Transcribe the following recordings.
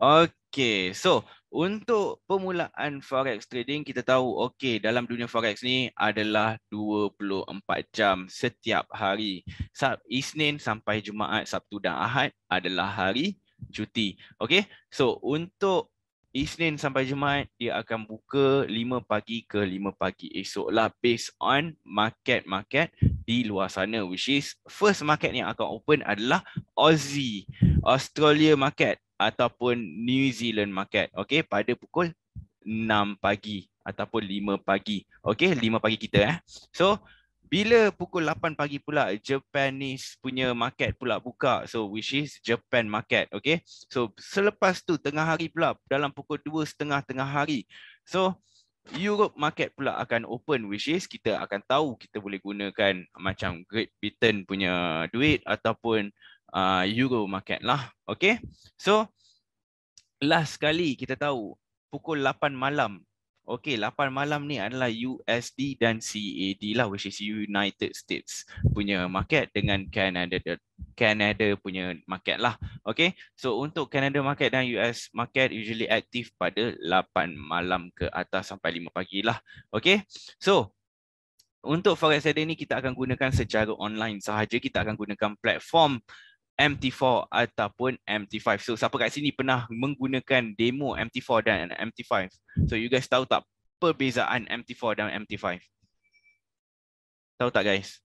Okay, so untuk permulaan forex trading kita tahu okay, dalam dunia forex ni adalah 24 jam setiap hari. Sab Isnin sampai Jumaat, Sabtu dan Ahad adalah hari cuti. Okay, So untuk Isnin sampai Jumaat dia akan buka 5 pagi ke 5 pagi esok lah based on market market di luar sana which is first market yang akan open adalah Aussie Australia market ataupun New Zealand market okey pada pukul 6 pagi ataupun 5 pagi okey 5 pagi kita eh so bila pukul 8 pagi pula Japanese punya market pula buka so which is Japan market okey so selepas tu tengah hari pula dalam pukul setengah tengah hari so Europe market pula akan open which is kita akan tahu kita boleh gunakan macam Great Britain punya duit ataupun uh, euro market lah. Okay. So, last kali kita tahu pukul 8 malam. Okay, 8 malam ni adalah USD dan CAD lah which is United States punya market dengan Canada Canada punya market lah. Okay, so untuk Canada market dan US market usually aktif pada 8 malam ke atas sampai 5 pagi lah. Okay, so untuk forex trading ni kita akan gunakan secara online sahaja. Kita akan gunakan platform uh, MT4 ataupun MT5. So siapa kat sini pernah menggunakan demo MT4 dan MT5? So you guys tahu tak perbezaan MT4 dan MT5? Tahu tak guys?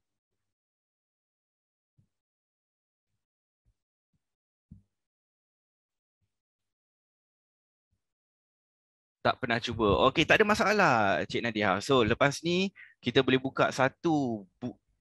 Tak pernah cuba. Okay, tak ada masalah Cik Nadia. So lepas ni kita boleh buka satu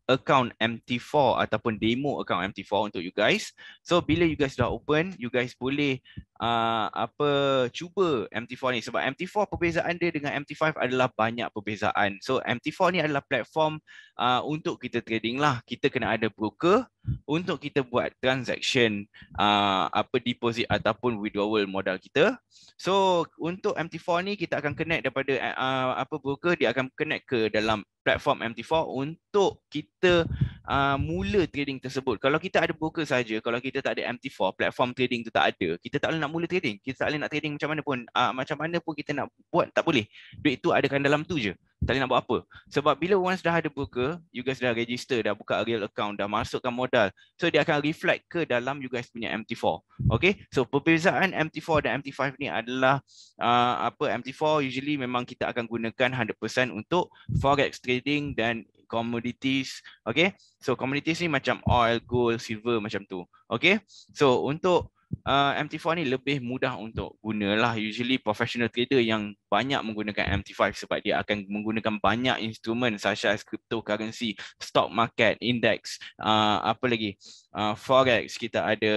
account MT4 ataupun demo account MT4 untuk you guys. So bila you guys dah open, you guys boleh uh, apa cuba MT4 ni sebab MT4 perbezaan dia dengan MT5 adalah banyak perbezaan. So MT4 ni adalah platform uh, untuk kita trading lah. Kita kena ada broker untuk kita buat transaction uh, apa deposit ataupun withdrawal modal kita. So untuk MT4 ni kita akan connect daripada uh, apa broker dia akan connect ke dalam platform MT4 untuk kita uh, mula trading tersebut. Kalau kita ada broker saja, kalau kita tak ada MT4, platform trading tu tak ada. Kita tak boleh nak mula trading. Kita tak boleh nak trading macam mana pun. Uh, macam mana pun kita nak buat, tak boleh. Duit tu ada kan dalam tu je tak nak buat apa. Sebab bila once dah ada buka, you guys dah register, dah buka real account, dah masukkan modal. So dia akan reflect ke dalam you guys punya MT4. Okay, so perbezaan MT4 dan MT5 ni adalah uh, apa MT4 usually memang kita akan gunakan 100% untuk forex trading dan commodities. Okay, so commodities ni macam oil, gold, silver macam tu. Okay, so untuk uh, ah, MT4 ni lebih mudah untuk guna lah. usually professional trader yang banyak menggunakan MT5 sebab dia akan menggunakan banyak instrumen such as cryptocurrency, stock market, index, uh, apa lagi? Uh, forex kita ada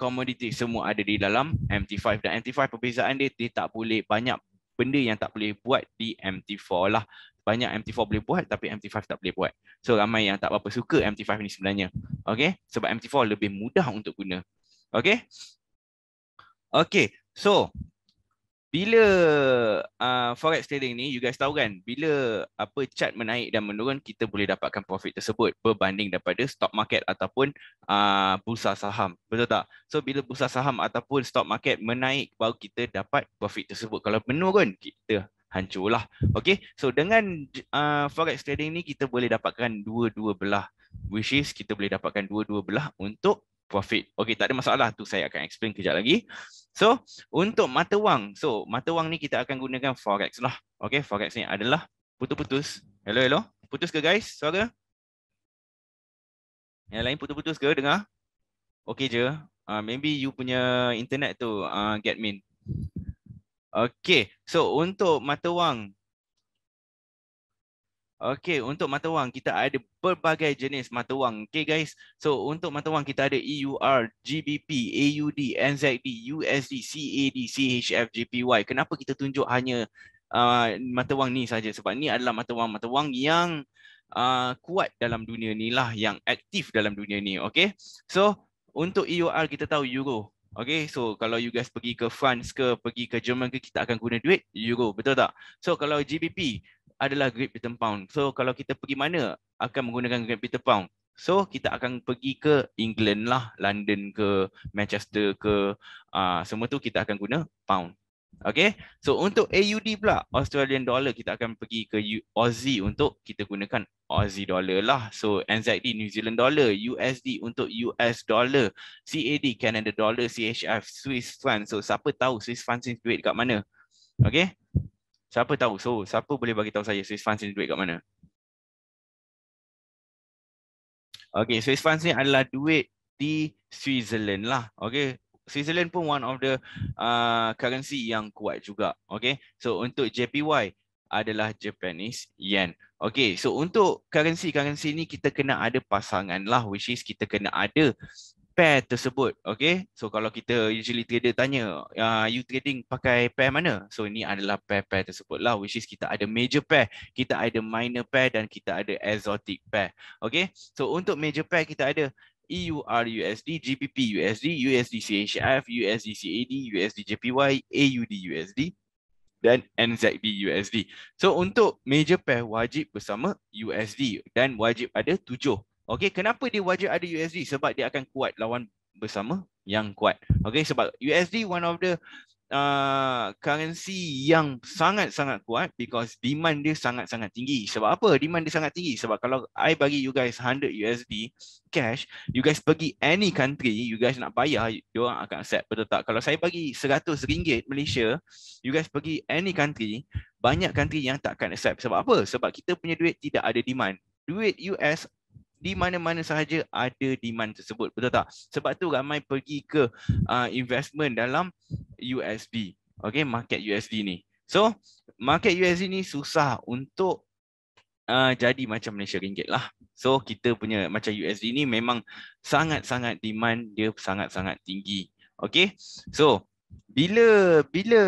commodity semua ada di dalam MT5 dan MT5 perbezaan dia dia tak boleh banyak benda yang tak boleh buat di MT4 lah. Banyak MT4 boleh buat tapi MT5 tak boleh buat. So ramai yang tak berapa suka MT5 ni sebenarnya. Okay. Sebab MT4 lebih mudah untuk guna. Okay. Okay. So, bila uh, forex trading ni, you guys tahu kan, bila apa chart menaik dan menurun, kita boleh dapatkan profit tersebut berbanding daripada stock market ataupun uh, bursa saham. Betul tak? So, bila bursa saham ataupun stock market menaik, baru kita dapat profit tersebut. Kalau menurun, kita hancurlah. Okay? So, dengan uh, forex trading ni, kita boleh dapatkan dua-dua belah. Which is, kita boleh dapatkan dua-dua belah untuk profit. Okey, tak ada masalah tu saya akan explain kejap lagi. So, untuk mata wang. So, mata wang ni kita akan gunakan forex lah. Okey, forex ni adalah putus-putus. Hello, hello. Putus ke guys? Suara? Yang lain putus-putus ke dengar? Okey je. Uh, maybe you punya internet tu uh, get min. Okey. So, untuk mata wang Okay, untuk mata wang kita ada berbagai jenis mata wang. Okay guys. So, untuk mata wang kita ada EUR, GBP, AUD, NZD, USD, CAD, CHF, JPY. Kenapa kita tunjuk hanya uh, mata wang ni saja? Sebab ni adalah mata wang mata wang yang uh, kuat dalam dunia ni lah yang aktif dalam dunia ni. Okay, So, untuk EUR kita tahu euro. Okay, so kalau you guys pergi ke France ke, pergi ke Jerman ke, kita akan guna duit euro, betul tak? So kalau GBP, adalah Great Britain Pound. So kalau kita pergi mana akan menggunakan Great Britain Pound? So kita akan pergi ke England lah, London ke, Manchester ke, uh, semua tu kita akan guna pound. Okay, so untuk AUD pula, Australian Dollar, kita akan pergi ke Aussie untuk kita gunakan Aussie Dollar lah. So NZD, New Zealand Dollar, USD untuk US Dollar, CAD, Canada Dollar, CHF, Swiss Franc. So siapa tahu Swiss Franc duit Kat mana? Okay, Siapa tahu? So, siapa boleh bagi tahu saya Swiss funds ni duit kat mana? Okay, Swiss funds ni adalah duit di Switzerland lah. Okay, Switzerland pun one of the uh, currency yang kuat juga. Okay, so untuk JPY adalah Japanese Yen. Okay, so untuk currency-currency ni kita kena ada pasangan lah which is kita kena ada pair tersebut okay so kalau kita usually trader tanya uh, you trading pakai pair mana so ini adalah pair-pair tersebut lah which is kita ada major pair kita ada minor pair dan kita ada exotic pair okay so untuk major pair kita ada EUR USD GBP USD USD CHF USD CAD USD JPY AUD USD dan NZD USD. So untuk major pair wajib bersama USD dan wajib ada tujuh Okey, kenapa dia wajib ada USD? Sebab dia akan kuat lawan bersama yang kuat. Okey, sebab USD one of the uh, currency yang sangat-sangat kuat because demand dia sangat-sangat tinggi. Sebab apa? Demand dia sangat tinggi. Sebab kalau I bagi you guys 100 USD cash, you guys pergi any country, you guys nak bayar, dia orang akan accept. Betul tak? Kalau saya bagi 100 ringgit Malaysia, you guys pergi any country, banyak country yang tak akan accept. Sebab apa? Sebab kita punya duit tidak ada demand. Duit US di mana-mana sahaja ada demand tersebut betul tak sebab tu ramai pergi ke uh, investment dalam USD okey market USD ni so market USD ni susah untuk uh, jadi macam Malaysia ringgit lah so kita punya macam USD ni memang sangat-sangat demand dia sangat-sangat tinggi okey so bila bila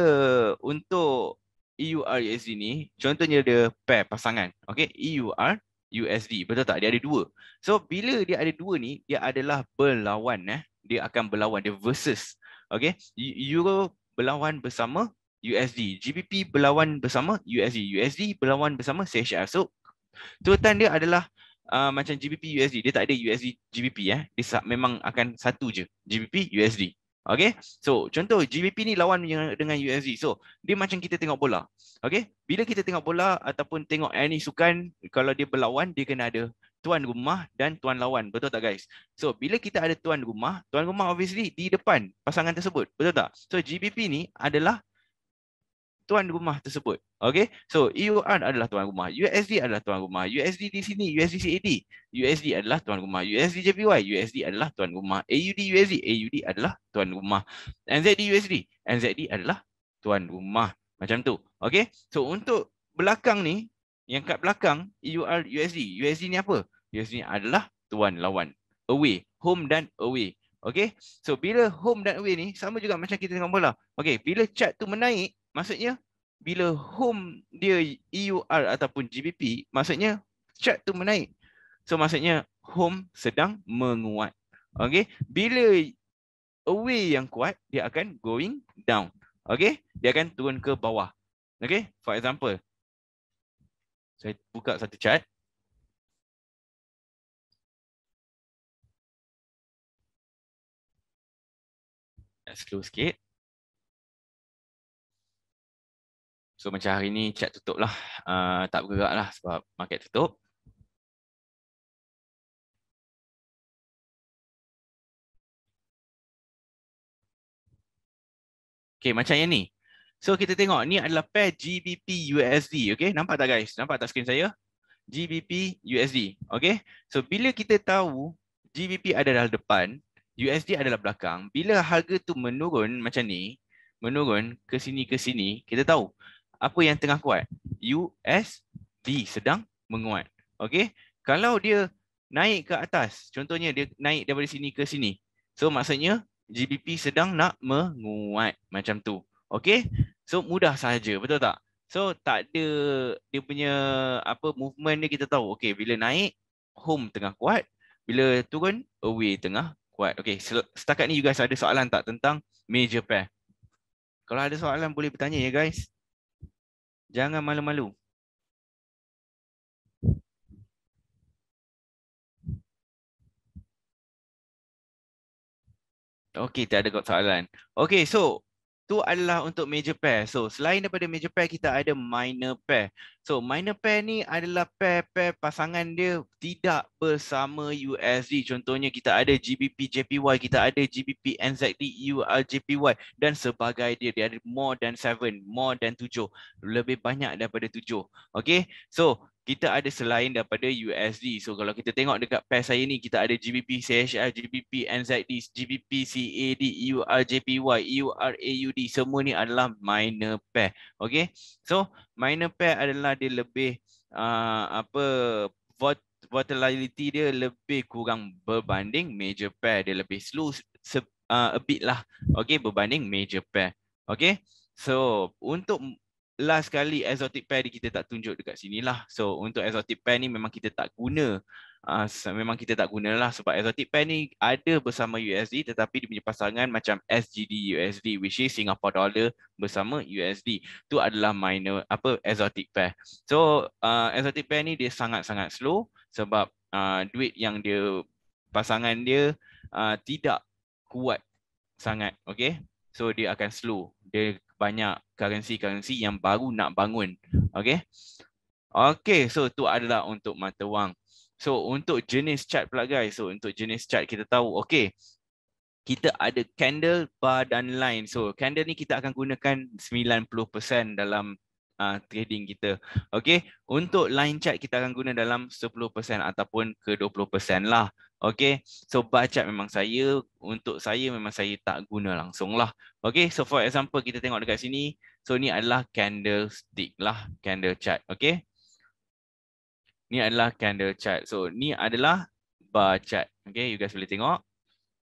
untuk EUR USD ni contohnya dia pair pasangan okey EUR USD betul tak dia ada dua so bila dia ada dua ni dia adalah berlawan eh dia akan berlawan dia versus okay? euro berlawan bersama USD GBP berlawan bersama USD USD berlawan bersama CHF so tuntutan dia adalah uh, macam GBP USD dia tak ada USD GBP eh dia memang akan satu je GBP USD Okay, so contoh GBP ni lawan dengan USD. So dia macam kita tengok bola. Okay, bila kita tengok bola ataupun tengok any sukan, kalau dia berlawan, dia kena ada tuan rumah dan tuan lawan. Betul tak guys? So bila kita ada tuan rumah, tuan rumah obviously di depan pasangan tersebut. Betul tak? So GBP ni adalah tuan rumah tersebut. Okay, so EUR adalah tuan rumah, USD adalah tuan rumah, USD di sini, USD CAD, USD adalah tuan rumah, USD JPY, USD adalah tuan rumah, AUD USD, AUD adalah tuan rumah, NZD USD, NZD adalah tuan rumah. Macam tu. Okay, so untuk belakang ni, yang kat belakang, EUR USD, USD ni apa? USD ni adalah tuan lawan, away, home dan away. Okay, so bila home dan away ni, sama juga macam kita tengok bola. Okay, bila chart tu menaik, maksudnya bila home dia EUR ataupun GBP, maksudnya chart tu menaik. So maksudnya home sedang menguat. Okay. Bila away yang kuat, dia akan going down. Okay. Dia akan turun ke bawah. Okay. For example. Saya buka satu chart. Let's close sikit. So macam hari ni chat tutup lah, uh, tak bergerak lah sebab market tutup. Okay macam yang ni. So kita tengok ni adalah pair GBP USD. Okay nampak tak guys? Nampak tak screen saya? GBP USD. Okay. So bila kita tahu GBP ada dalam depan, USD adalah belakang. Bila harga tu menurun macam ni, menurun ke sini ke sini, kita tahu apa yang tengah kuat? USD sedang menguat. Okey. Kalau dia naik ke atas, contohnya dia naik daripada sini ke sini. So maksudnya GBP sedang nak menguat macam tu. Okey. So mudah saja, betul tak? So tak ada dia punya apa movement ni kita tahu. Okey, bila naik home tengah kuat, bila turun away tengah kuat. Okey, setakat ni you guys ada soalan tak tentang major pair? Kalau ada soalan boleh bertanya ya guys. Jangan malu-malu. Okay, tak ada kot soalan. Okay, so tu adalah untuk major pair. So selain daripada major pair kita ada minor pair. So minor pair ni adalah pair-pair pasangan dia tidak bersama USD. Contohnya kita ada GBP JPY, kita ada GBP NZD UR JPY dan sebagai dia dia ada more than 7, more than 7, lebih banyak daripada 7. Okay, so kita ada selain daripada USD. So kalau kita tengok dekat pair saya ni, kita ada GBP, CHF, GBP, NZD, GBP, CAD, EUR, JPY, EUR, AUD. Semua ni adalah minor pair. Okay. So minor pair adalah dia lebih uh, apa volatility dia lebih kurang berbanding major pair. Dia lebih slow se, uh, a bit lah. Okay, berbanding major pair. Okay. So untuk last kali exotic pair ni kita tak tunjuk dekat sini lah. So untuk exotic pair ni memang kita tak guna. Uh, memang kita tak guna lah sebab exotic pair ni ada bersama USD tetapi dia punya pasangan macam SGD USD which is Singapore dollar bersama USD. Tu adalah minor apa exotic pair. So uh, exotic pair ni dia sangat-sangat slow sebab uh, duit yang dia pasangan dia uh, tidak kuat sangat. Okay. So dia akan slow. Dia banyak currency-currency yang baru nak bangun. Okay. Okay, so itu adalah untuk mata wang. So untuk jenis chart pula guys. So untuk jenis chart kita tahu, okay. Kita ada candle, bar dan line. So candle ni kita akan gunakan 90% dalam uh, trading kita. Okay. Untuk line chart kita akan guna dalam 10% ataupun ke 20% lah. Okay, so bacat memang saya, untuk saya memang saya tak guna langsung lah. Okay, so for example kita tengok dekat sini, so ni adalah candlestick lah, candle chart. Okay, ni adalah candle chart. So ni adalah bacat. Okay, you guys boleh tengok.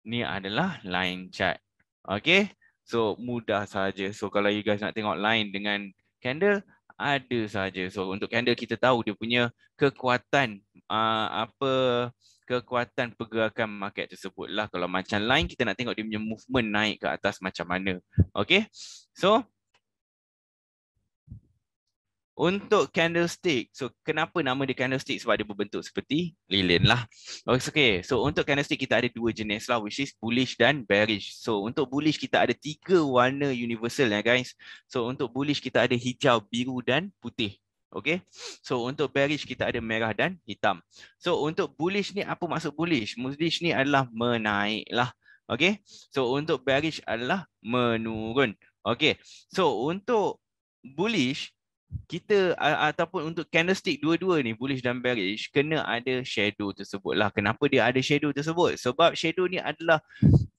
Ni adalah line chart. Okay, so mudah saja. So kalau you guys nak tengok line dengan candle, ada saja. So untuk candle kita tahu dia punya kekuatan uh, apa kekuatan pergerakan market tersebut lah. Kalau macam lain, kita nak tengok dia punya movement naik ke atas macam mana. Okay, so untuk candlestick, so kenapa nama dia candlestick? Sebab dia berbentuk seperti lilin lah. Okay, so untuk candlestick kita ada dua jenis lah, which is bullish dan bearish. So untuk bullish kita ada tiga warna universal ya guys. So untuk bullish kita ada hijau, biru dan putih. Okay, so untuk bearish kita ada merah dan hitam. So untuk bullish ni apa maksud bullish? Bullish ni adalah menaik lah. Okay, so untuk bearish adalah menurun. Okay, so untuk bullish kita ataupun untuk candlestick dua-dua ni bullish dan bearish kena ada shadow tersebut lah. Kenapa dia ada shadow tersebut? Sebab shadow ni adalah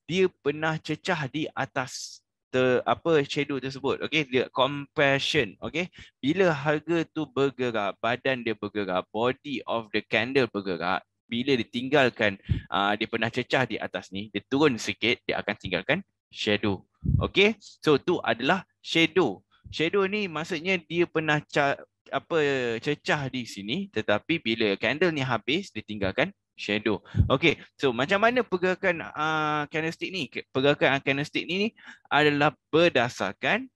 dia pernah cecah di atas ter, apa shadow tersebut okey dia compression okey bila harga tu bergerak badan dia bergerak body of the candle bergerak bila ditinggalkan uh, dia pernah cecah di atas ni dia turun sikit dia akan tinggalkan shadow okey so tu adalah shadow shadow ni maksudnya dia pernah apa cecah di sini tetapi bila candle ni habis ditinggalkan shadow. Okay, so macam mana pergerakan uh, kinestik ni? Pergerakan uh, kinestik ni, ni adalah berdasarkan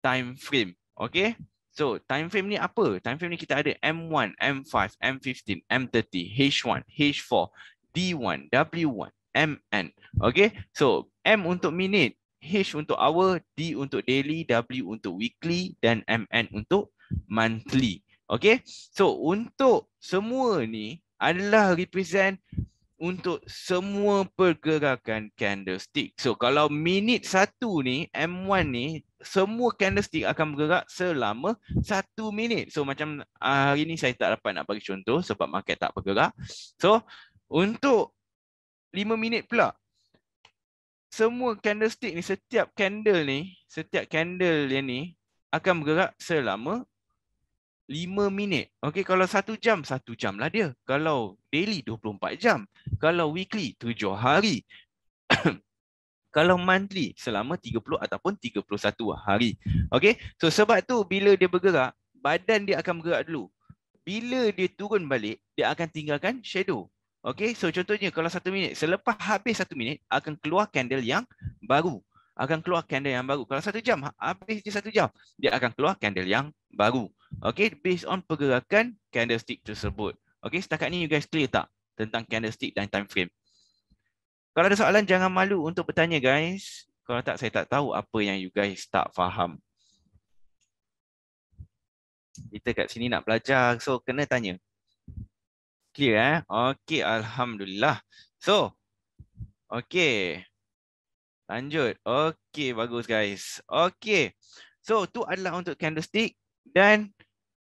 time frame. Okay, so time frame ni apa? Time frame ni kita ada M1, M5, M15, M30, H1, H4, D1, W1, MN. Okay, so M untuk minute, H untuk hour, D untuk daily, W untuk weekly dan MN untuk monthly. Okay, So untuk semua ni adalah represent untuk semua pergerakan candlestick. So kalau minit satu ni, M1 ni, semua candlestick akan bergerak selama satu minit. So macam uh, hari ni saya tak dapat nak bagi contoh sebab market tak bergerak. So untuk lima minit pula, semua candlestick ni, setiap candle ni, setiap candle yang ni akan bergerak selama Lima minit. Okey, kalau satu jam, satu jam lah dia. Kalau daily, dua puluh empat jam. Kalau weekly, tujuh hari. kalau monthly, selama tiga puluh ataupun tiga puluh satu hari. Okey, so sebab tu bila dia bergerak, badan dia akan bergerak dulu. Bila dia turun balik, dia akan tinggalkan shadow. Okey, so contohnya kalau satu minit, selepas habis satu minit, akan keluar candle yang baru. Akan keluar candle yang baru. Kalau satu jam, habis je 1 jam, dia akan keluar candle yang baru okay based on pergerakan candlestick tersebut okay setakat ni you guys clear tak tentang candlestick dan time frame kalau ada soalan jangan malu untuk bertanya guys kalau tak saya tak tahu apa yang you guys tak faham kita kat sini nak belajar so kena tanya clear eh okay alhamdulillah so okay lanjut okay bagus guys okay so tu adalah untuk candlestick dan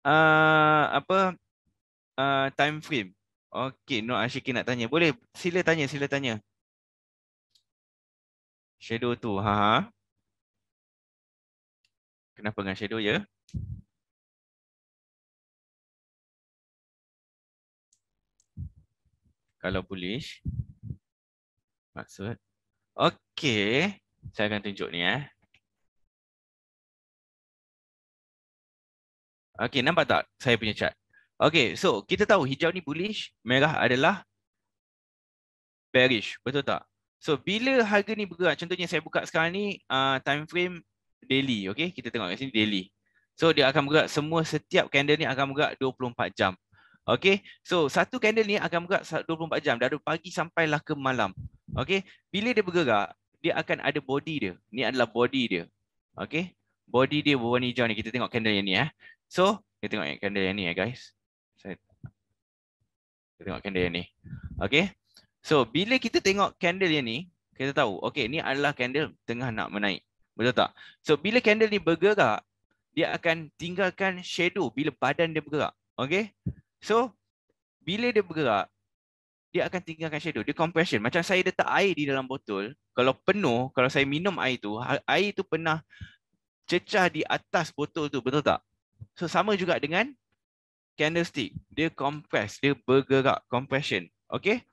uh, apa uh, time frame. Okey, no Ashiki nak tanya. Boleh sila tanya, sila tanya. Shadow tu, ha ha. Kenapa dengan shadow ya? Kalau bullish. Maksud. Okey, saya akan tunjuk ni eh. Okey, nampak tak saya punya chart? Okay, so kita tahu hijau ni bullish, merah adalah bearish, betul tak? So bila harga ni bergerak, contohnya saya buka sekarang ni uh, time frame daily, okay? Kita tengok kat sini daily. So dia akan bergerak semua setiap candle ni akan bergerak 24 jam. okay? so satu candle ni akan bergerak 24 jam dari pagi sampai lah ke malam. okay? bila dia bergerak, dia akan ada body dia. Ni adalah body dia. okay? body dia berwarna hijau ni. Kita tengok candle yang ni eh. So, kita tengok yang candle yang ni eh, guys. Kita tengok candle yang ni. Okay. So, bila kita tengok candle yang ni, kita tahu, okay, ni adalah candle tengah nak menaik. Betul tak? So, bila candle ni bergerak, dia akan tinggalkan shadow bila badan dia bergerak. Okay? So, bila dia bergerak, dia akan tinggalkan shadow. Dia compression. Macam saya letak air di dalam botol, kalau penuh, kalau saya minum air tu, air tu pernah cecah di atas botol tu. Betul tak? So sama juga dengan candlestick. Dia compress, dia bergerak, compression. Okay.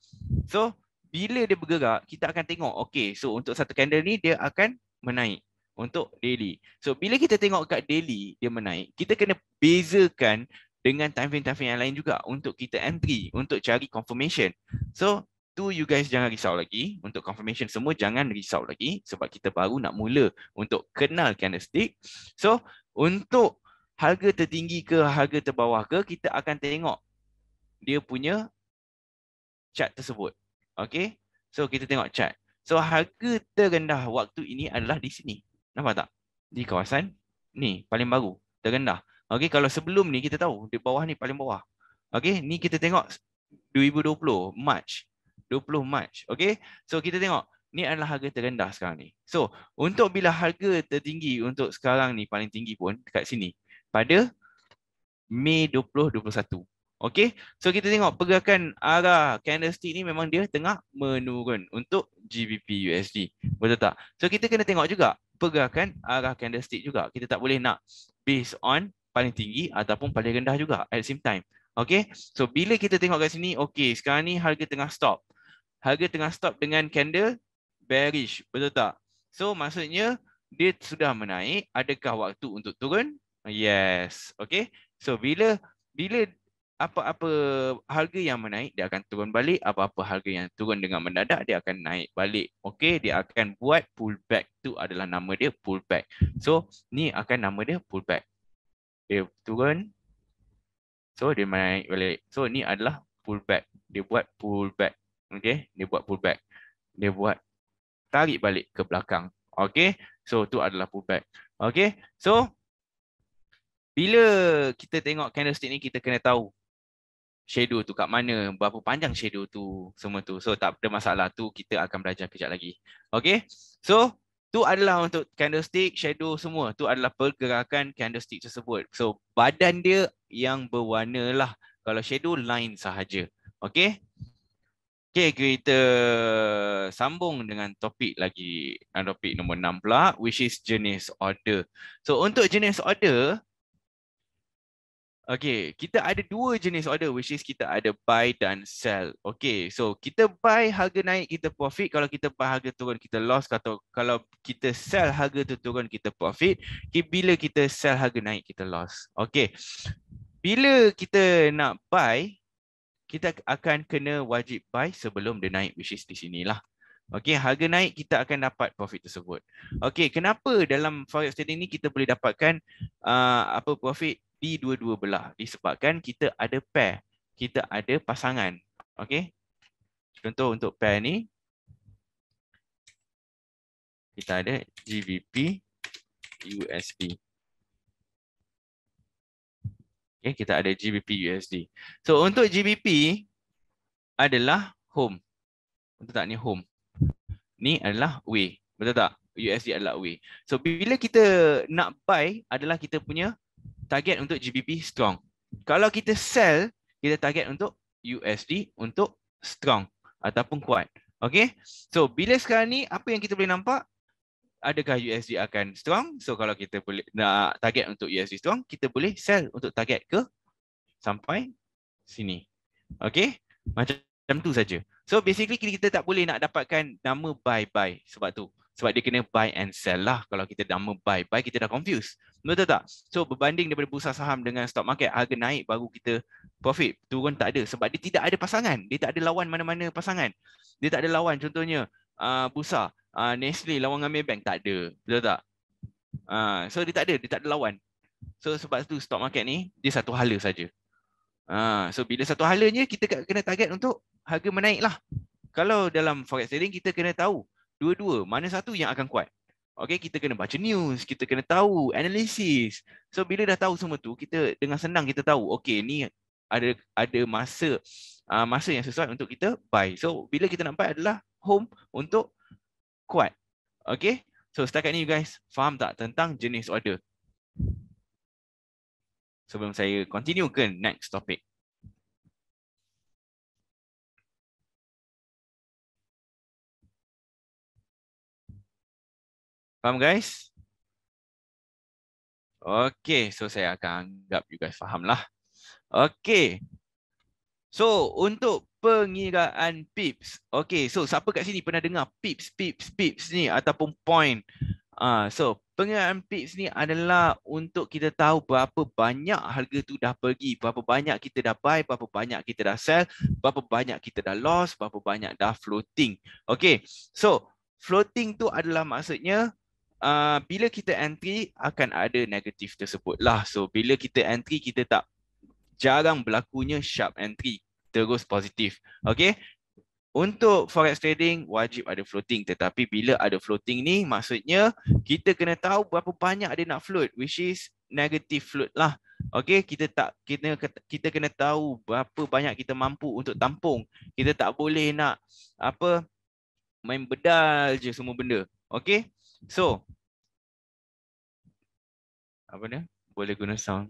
So bila dia bergerak, kita akan tengok. Okay, so untuk satu candle ni, dia akan menaik untuk daily. So bila kita tengok kat daily, dia menaik. Kita kena bezakan dengan time frame-time frame yang lain juga untuk kita entry, untuk cari confirmation. So tu you guys jangan risau lagi. Untuk confirmation semua jangan risau lagi sebab kita baru nak mula untuk kenal candlestick. So untuk harga tertinggi ke harga terbawah ke kita akan tengok dia punya chart tersebut Okay, so kita tengok chart so harga terendah waktu ini adalah di sini nampak tak di kawasan ni paling baru terendah Okay, kalau sebelum ni kita tahu di bawah ni paling bawah Okay, ni kita tengok 2020 march 20 march Okay, so kita tengok ni adalah harga terendah sekarang ni so untuk bila harga tertinggi untuk sekarang ni paling tinggi pun dekat sini pada Mei 2021. Okey. So kita tengok pergerakan arah candlestick ni memang dia tengah menurun untuk GBP USD. Betul tak? So kita kena tengok juga pergerakan arah candlestick juga. Kita tak boleh nak based on paling tinggi ataupun paling rendah juga at the same time. Okey. So bila kita tengok kat sini, okey, sekarang ni harga tengah stop. Harga tengah stop dengan candle bearish. Betul tak? So maksudnya dia sudah menaik, adakah waktu untuk turun? Yes. Okay. So bila bila apa-apa harga yang menaik dia akan turun balik, apa-apa harga yang turun dengan mendadak dia akan naik balik. Okey, dia akan buat pullback tu adalah nama dia pullback. So, ni akan nama dia pullback. Dia turun. So, dia naik balik. So, ni adalah pullback. Dia buat pullback. Okey, dia buat pullback. Dia buat tarik balik ke belakang. Okey. So, tu adalah pullback. Okey. So, bila kita tengok candlestick ni kita kena tahu shadow tu kat mana, berapa panjang shadow tu, semua tu. So tak ada masalah tu kita akan belajar kejap lagi. Okay, so tu adalah untuk candlestick, shadow semua. Tu adalah pergerakan candlestick tersebut. So badan dia yang berwarna lah. Kalau shadow line sahaja. Okay. Okay, kita sambung dengan topik lagi. Topik nombor enam pula, which is jenis order. So untuk jenis order, Okay, kita ada dua jenis order which is kita ada buy dan sell. Okay, so kita buy harga naik kita profit. Kalau kita buy harga turun kita loss. Kata, kalau kita sell harga tu turun kita profit. Okay, bila kita sell harga naik kita loss. Okay, bila kita nak buy, kita akan kena wajib buy sebelum dia naik which is di sini lah. Okay, harga naik kita akan dapat profit tersebut. Okay, kenapa dalam forex trading ni kita boleh dapatkan uh, apa profit di dua-dua belah disebabkan kita ada pair, kita ada pasangan. Okey. Contoh untuk pair ni kita ada GVP USD. Okay kita ada GBP USD. So untuk GBP adalah home. Betul tak ni home. Ni adalah way. Betul tak? USD adalah way. So bila kita nak buy adalah kita punya uh, target untuk GBP strong. Kalau kita sell, kita target untuk USD untuk strong ataupun kuat. Okay, so bila sekarang ni apa yang kita boleh nampak? Adakah USD akan strong? So kalau kita boleh nak target untuk USD strong, kita boleh sell untuk target ke sampai sini. Okay, macam tu saja. So basically kita tak boleh nak dapatkan nama buy-buy sebab tu. Sebab dia kena buy and sell lah. Kalau kita nama buy-buy, kita dah confuse. Betul tak? So berbanding daripada bursa saham dengan stock market harga naik baru kita profit. Turun tak ada sebab dia tidak ada pasangan. Dia tak ada lawan mana-mana pasangan. Dia tak ada lawan contohnya uh, bursa uh, Nestle lawan dengan Maybank tak ada. Betul tak? Uh, so dia tak ada, dia tak ada lawan. So sebab tu stock market ni dia satu hala saja. Uh, so bila satu halanya kita kena target untuk harga menaik lah. Kalau dalam forex trading kita kena tahu dua-dua mana satu yang akan kuat. Okay, kita kena baca news, kita kena tahu, analisis. So, bila dah tahu semua tu, kita dengan senang kita tahu, okay, ni ada ada masa uh, masa yang sesuai untuk kita buy. So, bila kita nak buy adalah home untuk kuat. Okay, so setakat ni you guys faham tak tentang jenis order? Sebelum saya continue ke next topic. Faham guys? Okay, so saya akan anggap you guys faham lah. Okay. So, untuk pengiraan pips. Okay, so siapa kat sini pernah dengar pips, pips, pips ni ataupun point. Ah, uh, So, pengiraan pips ni adalah untuk kita tahu berapa banyak harga tu dah pergi. Berapa banyak kita dah buy, berapa banyak kita dah sell, berapa banyak kita dah loss, berapa banyak dah floating. Okay, so floating tu adalah maksudnya Ah, bila kita entry akan ada negatif tersebut lah. So bila kita entry kita tak jarang berlakunya sharp entry terus positif. Okay. Untuk forex trading wajib ada floating tetapi bila ada floating ni maksudnya kita kena tahu berapa banyak dia nak float which is negative float lah. Okay, kita tak kita kita kena tahu berapa banyak kita mampu untuk tampung. Kita tak boleh nak apa main bedal je semua benda. Okay. So apa ni? Boleh guna sound.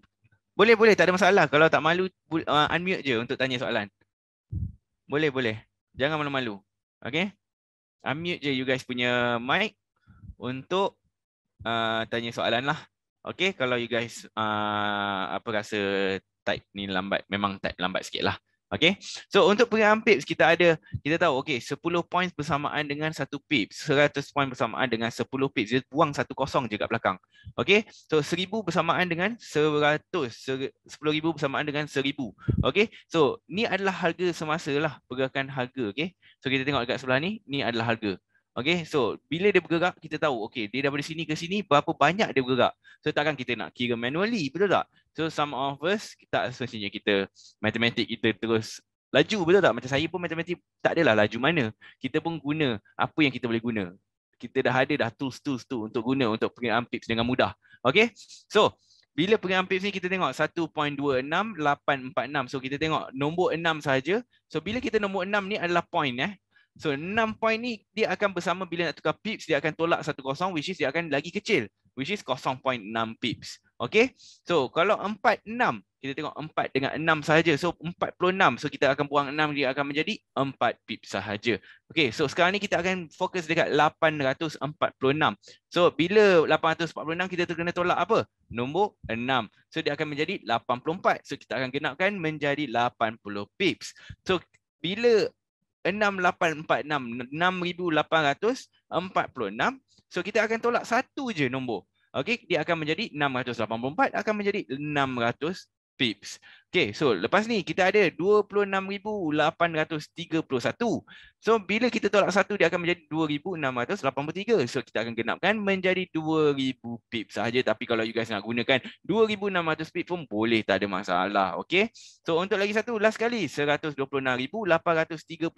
Boleh boleh tak ada masalah kalau tak malu uh, unmute je untuk tanya soalan. Boleh boleh. Jangan malu-malu. okay Unmute je you guys punya mic untuk uh, tanya soalan lah. okay kalau you guys uh, apa rasa type ni lambat memang type lambat sikit lah. Okay, so untuk pegangan pips kita ada, kita tahu okay 10 points bersamaan dengan 1 pips, 100 points bersamaan dengan 10 pips, dia buang 1 kosong je kat belakang. Okay, so 1000 bersamaan dengan 100, 10,000 bersamaan dengan 1000. Okay, so ni adalah harga semasa lah pergerakan harga. Okay, so kita tengok dekat sebelah ni, ni adalah harga. Okay, so bila dia bergerak, kita tahu okay, dia daripada sini ke sini, berapa banyak dia bergerak. So takkan kita nak kira manually, betul tak? So some of us, kita asasinya kita, matematik kita terus laju, betul tak? Macam saya pun matematik tak adalah laju mana. Kita pun guna apa yang kita boleh guna. Kita dah ada dah tools-tools tu untuk guna untuk pengiraan pips dengan mudah. Okay, so bila pengiraan pips ni kita tengok 1.26846. So kita tengok nombor 6 saja. So bila kita nombor 6 ni adalah point eh. So 6 point ni dia akan bersama bila nak tukar pips dia akan tolak 1 kosong, which is dia akan lagi kecil which is 0.6 pips. Okay. So kalau 4-6 kita tengok 4 dengan 6 sahaja. So 46. So kita akan buang 6 dia akan menjadi 4 pips sahaja. Okay. So sekarang ni kita akan fokus dekat 846. So bila 846 kita terkena tolak apa? Nombor 6. So dia akan menjadi 84. So kita akan genapkan menjadi 80 pips. So bila 6846 6846. So kita akan tolak satu je nombor. Okey, dia akan menjadi 684 akan menjadi 600 pips. Okay, so lepas ni kita ada 26,831. So bila kita tolak satu dia akan menjadi 2,683. So kita akan genapkan menjadi 2,000 pip sahaja. Tapi kalau you guys nak gunakan 2,600 pip pun boleh tak ada masalah. Okay, so untuk lagi satu last kali 126,831.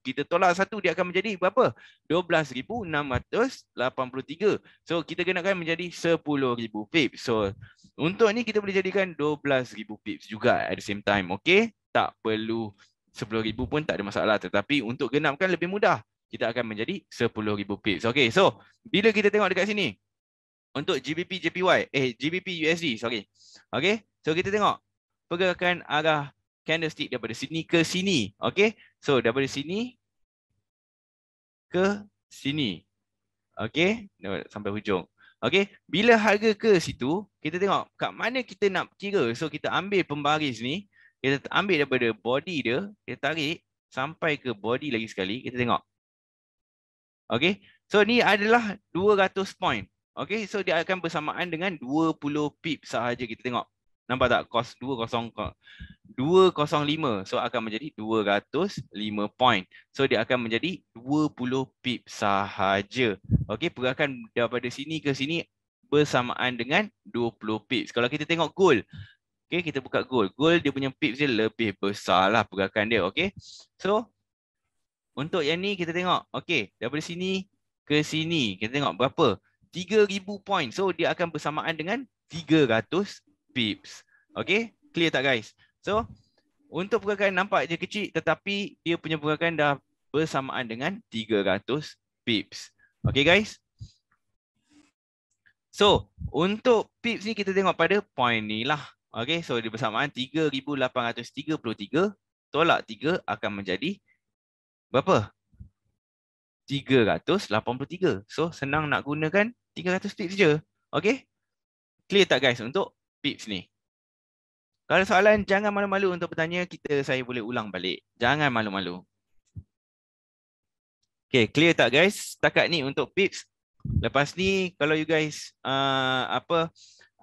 Kita tolak satu dia akan menjadi berapa? 12,683. So kita genapkan menjadi 10,000 pip. So untuk ni kita boleh jadikan 12,000 pips juga at the same time. okay, tak perlu 10,000 pun tak ada masalah. Tetapi untuk genapkan lebih mudah. Kita akan menjadi 10,000 pips. Okay, so bila kita tengok dekat sini. Untuk GBP JPY, eh GBP USD, sorry. Okey, so kita tengok. Pergerakan arah candlestick daripada sini ke sini. okay, so daripada sini ke sini. okay, sampai hujung. Okay, bila harga ke situ, kita tengok kat mana kita nak kira. So kita ambil pembaris ni, kita ambil daripada body dia, kita tarik sampai ke body lagi sekali, kita tengok. Okay, so ni adalah 200 point. Okay, so dia akan bersamaan dengan 20 pip sahaja kita tengok. Nampak tak? Cost 200. 205 so akan menjadi 205 point so dia akan menjadi 20 pip sahaja okey pergerakan daripada sini ke sini bersamaan dengan 20 pips kalau kita tengok goal okey kita buka goal goal dia punya pips dia lebih besarlah pergerakan dia okey so untuk yang ni kita tengok okey daripada sini ke sini kita tengok berapa 3000 point so dia akan bersamaan dengan 300 pips okey clear tak guys So untuk pergerakan nampak je kecil tetapi dia punya pergerakan dah bersamaan dengan 300 pips. Okay guys. So untuk pips ni kita tengok pada point ni lah. Okay so dia bersamaan 3833 tolak 3 akan menjadi berapa? 383. So senang nak gunakan 300 pips je. Okay. Clear tak guys untuk pips ni? Kalau soalan jangan malu-malu untuk bertanya, kita saya boleh ulang balik. Jangan malu-malu. Okay, clear tak guys? Setakat ni untuk pips. Lepas ni kalau you guys uh, apa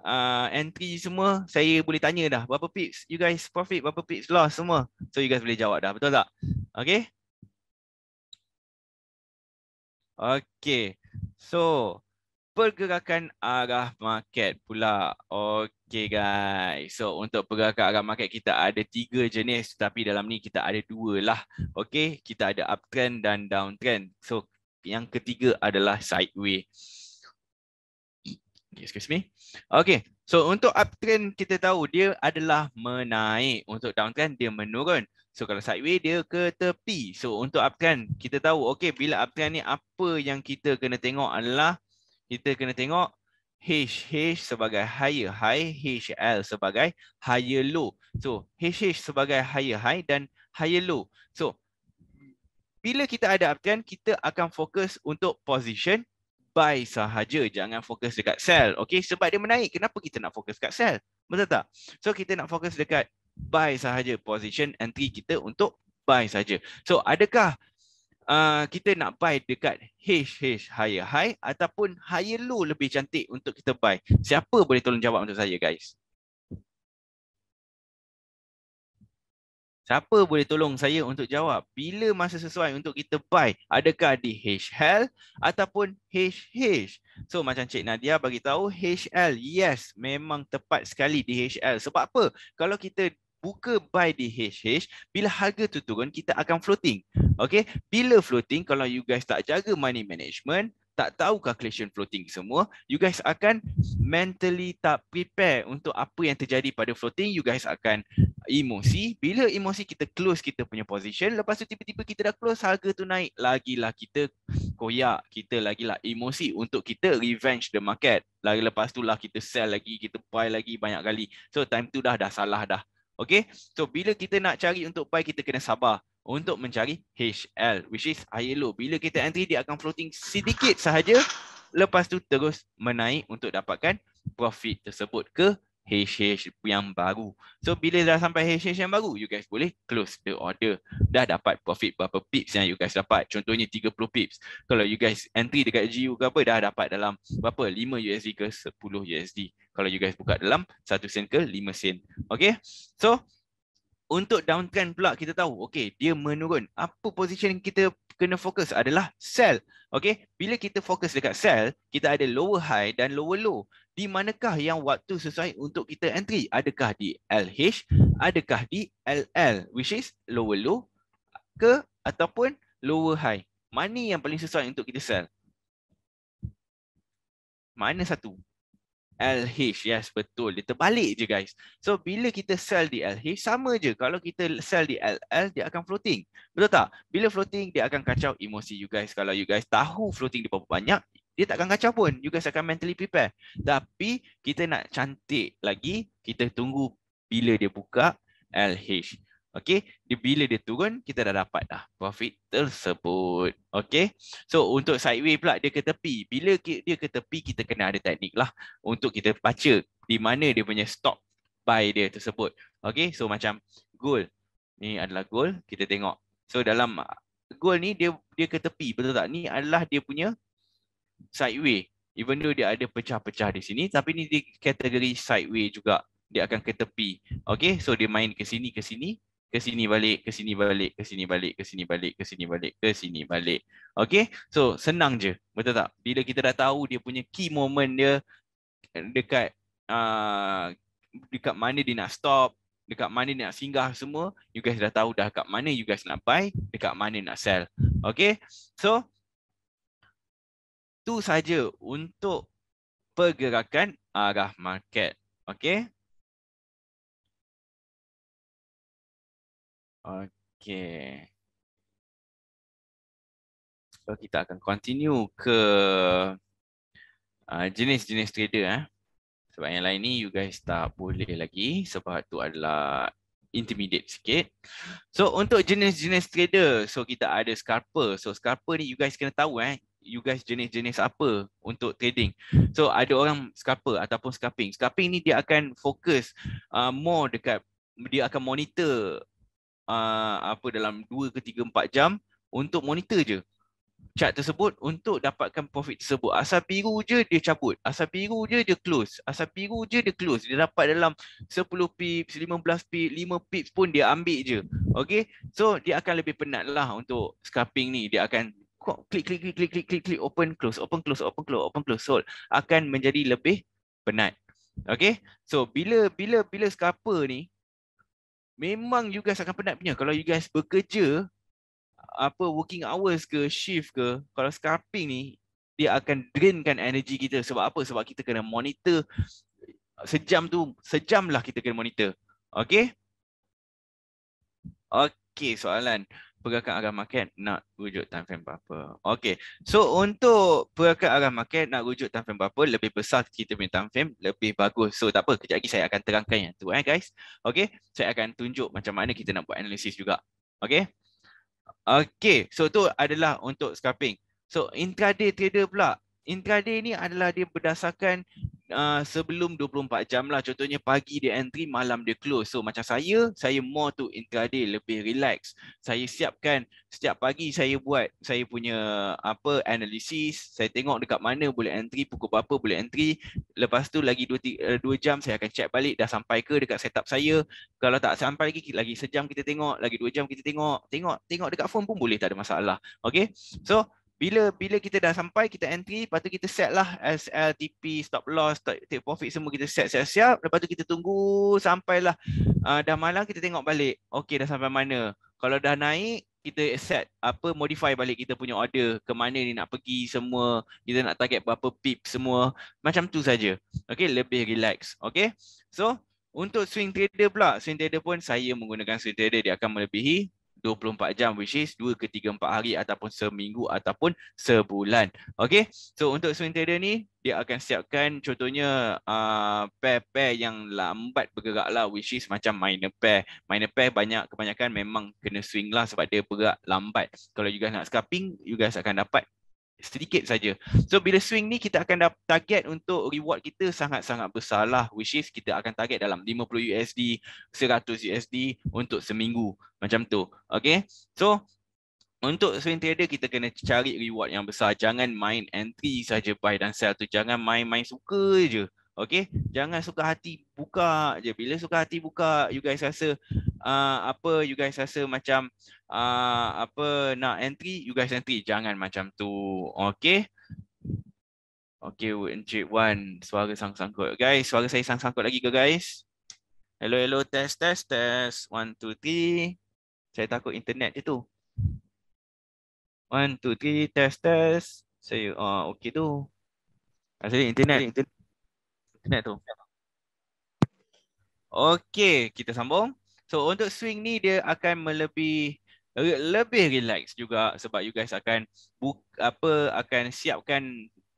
uh, entry semua, saya boleh tanya dah berapa pips you guys profit, berapa pips loss semua. So you guys boleh jawab dah, betul tak? Okay. Okay. So, pergerakan arah market pula. Okay guys. So untuk pergerakan arah market kita ada tiga jenis tapi dalam ni kita ada dua lah. Okay. Kita ada uptrend dan downtrend. So yang ketiga adalah sideway. Okay, excuse me. Okay. So untuk uptrend kita tahu dia adalah menaik. Untuk downtrend dia menurun. So kalau sideway dia ke tepi. So untuk uptrend kita tahu okay bila uptrend ni apa yang kita kena tengok adalah kita kena tengok h sebagai higher high, H-L sebagai higher low. So, H-H sebagai higher high dan higher low. So, bila kita ada uptrend, kita akan fokus untuk position buy sahaja. Jangan fokus dekat sell. Okay, sebab dia menaik. Kenapa kita nak fokus dekat sell? Betul tak? So, kita nak fokus dekat buy sahaja. Position entry kita untuk buy sahaja. So, adakah Ah, kita nak buy dekat HH higher high ataupun higher low lebih cantik untuk kita buy. Siapa boleh tolong jawab untuk saya guys? Siapa boleh tolong saya untuk jawab bila masa sesuai untuk kita buy adakah di HL ataupun HH? So macam Cik Nadia bagi tahu HL yes memang tepat sekali di HL. Sebab apa? Kalau kita buka buy di HH bila harga tu turun kita akan floating okey bila floating kalau you guys tak jaga money management tak tahu calculation floating semua you guys akan mentally tak prepare untuk apa yang terjadi pada floating you guys akan emosi bila emosi kita close kita punya position lepas tu tiba-tiba kita dah close harga tu naik lagilah kita koyak kita lagilah emosi untuk kita revenge the market lagi lepas tu lah kita sell lagi kita buy lagi banyak kali so time tu dah dah salah dah Okay, so bila kita nak cari untuk pi, kita kena sabar untuk mencari HL, which is ILO. Bila kita entry, dia akan floating sedikit sahaja. Lepas tu terus menaik untuk dapatkan profit tersebut ke HH yang baru. So bila dah sampai HH yang baru, you guys boleh close the order. Dah dapat profit berapa pips yang you guys dapat. Contohnya 30 pips. Kalau you guys entry dekat GU ke apa, dah dapat dalam berapa? 5 USD ke 10 USD. Kalau you guys buka dalam 1 sen ke 5 sen. Okay. So untuk downtrend pula kita tahu okey dia menurun apa position kita kena fokus adalah sell okey bila kita fokus dekat sell kita ada lower high dan lower low di manakah yang waktu sesuai untuk kita entry adakah di LH adakah di LL which is lower low ke ataupun lower high mana yang paling sesuai untuk kita sell mana satu LH. Yes, betul. Dia terbalik je guys. So, bila kita sell di LH, sama je. Kalau kita sell di LL, dia akan floating. Betul tak? Bila floating, dia akan kacau emosi you guys. Kalau you guys tahu floating dia berapa banyak, dia tak akan kacau pun. You guys akan mentally prepare. Tapi, kita nak cantik lagi, kita tunggu bila dia buka LH. Okey, di bila dia turun kita dah dapat dah profit tersebut. Okey. So untuk sideways pula dia ke tepi. Bila dia ke tepi kita kena ada teknik lah untuk kita baca di mana dia punya stop buy dia tersebut. Okey, so macam goal. Ni adalah goal, kita tengok. So dalam ah, goal ni dia dia ke tepi betul tak? Ni adalah dia punya sideways. Even though dia ada pecah-pecah di sini tapi ni di kategori sideways juga. Dia akan ke tepi. Okey, so dia main ke sini ke sini ke sini balik, ke sini balik, ke sini balik, ke sini balik, ke sini balik, ke sini balik. Okay, so senang je. Betul tak? Bila kita dah tahu dia punya key moment dia dekat uh, dekat mana dia nak stop, dekat mana dia nak singgah semua, you guys dah tahu dah dekat mana you guys nak buy, dekat mana nak sell. Okay, so tu saja untuk pergerakan arah market. Okay, Okay. So kita akan continue ke ah, jenis-jenis uh, trader. Eh. Sebab yang lain ni you guys tak boleh lagi sebab tu adalah intermediate sikit. So untuk jenis-jenis trader, so kita ada scalper. So scalper ni you guys kena tahu eh you guys jenis-jenis apa untuk trading. So ada orang scalper ataupun scalping. Scalping ni dia akan fokus uh, more dekat dia akan monitor Ah, apa dalam 2 ke 3 4 jam untuk monitor je chart tersebut untuk dapatkan profit tersebut. Asal biru je dia cabut. Asal biru je dia close. Asal biru je dia close. Dia dapat dalam 10 pips, 15 pips, 5 pips pun dia ambil je. Okay. So dia akan lebih penat lah untuk scalping ni. Dia akan klik, klik, klik, klik, klik, klik, klik, open, close, open, close, open, close, open, close. So akan menjadi lebih penat. Okay. So bila bila bila scalper ni, memang you guys akan penat punya kalau you guys bekerja apa working hours ke shift ke kalau scalping ni dia akan drainkan energy kita sebab apa sebab kita kena monitor sejam tu sejam lah kita kena monitor okey okey soalan pergerakan arah market nak rujuk time frame berapa. Okey. So untuk pergerakan arah market nak rujuk time frame berapa lebih besar kita punya time frame lebih bagus. So tak apa kejap lagi saya akan terangkan yang tu eh guys. Okey. Saya akan tunjuk macam mana kita nak buat analisis juga. Okey. Okey. So tu adalah untuk scalping. So intraday trader pula intraday ni adalah dia berdasarkan uh, sebelum 24 jam lah. Contohnya pagi dia entry, malam dia close. So macam saya, saya more to intraday, lebih relax. Saya siapkan setiap pagi saya buat saya punya apa analisis. Saya tengok dekat mana boleh entry, pukul berapa boleh entry. Lepas tu lagi 2, 2 eh, jam saya akan check balik dah sampai ke dekat setup saya. Kalau tak sampai lagi, lagi sejam kita tengok, lagi 2 jam kita tengok. Tengok tengok dekat phone pun boleh, tak ada masalah. Okay. So bila bila kita dah sampai kita entry lepas tu kita set lah SLTP stop loss take profit semua kita set siap-siap lepas tu kita tunggu sampailah uh, dah malam kita tengok balik okey dah sampai mana kalau dah naik kita set apa modify balik kita punya order ke mana ni nak pergi semua kita nak target berapa pip semua macam tu saja okey lebih relax okey so untuk swing trader pula swing trader pun saya menggunakan swing trader dia akan melebihi 24 jam which is 2 ke 3 4 hari ataupun seminggu ataupun sebulan. Okay, So untuk swing trader ni dia akan siapkan contohnya uh, pair-pair yang lambat bergerak lah which is macam minor pair. Minor pair banyak kebanyakan memang kena swing lah sebab dia bergerak lambat. Kalau you guys nak scalping, you guys akan dapat sedikit saja. So bila swing ni kita akan dapat target untuk reward kita sangat-sangat besar lah which is kita akan target dalam 50 USD, 100 USD untuk seminggu macam tu. Okay. So untuk swing trader kita kena cari reward yang besar. Jangan main entry saja buy dan sell tu. Jangan main-main suka je. Okay, jangan suka hati buka je. Bila suka hati buka, you guys rasa uh, apa, you guys rasa macam uh, apa nak entry, you guys entry. Jangan macam tu. Okay. Okay, Encik one. suara sang-sangkut. Guys, suara saya sang-sangkut lagi ke guys? Hello, hello, test, test, test. One, two, three. Saya takut internet je tu. One, two, three, test, test. Saya, oh, ah, okay tu. Asli internet, internet internet tu. Okey, kita sambung. So untuk swing ni dia akan lebih lebih relax juga sebab you guys akan buka, apa akan siapkan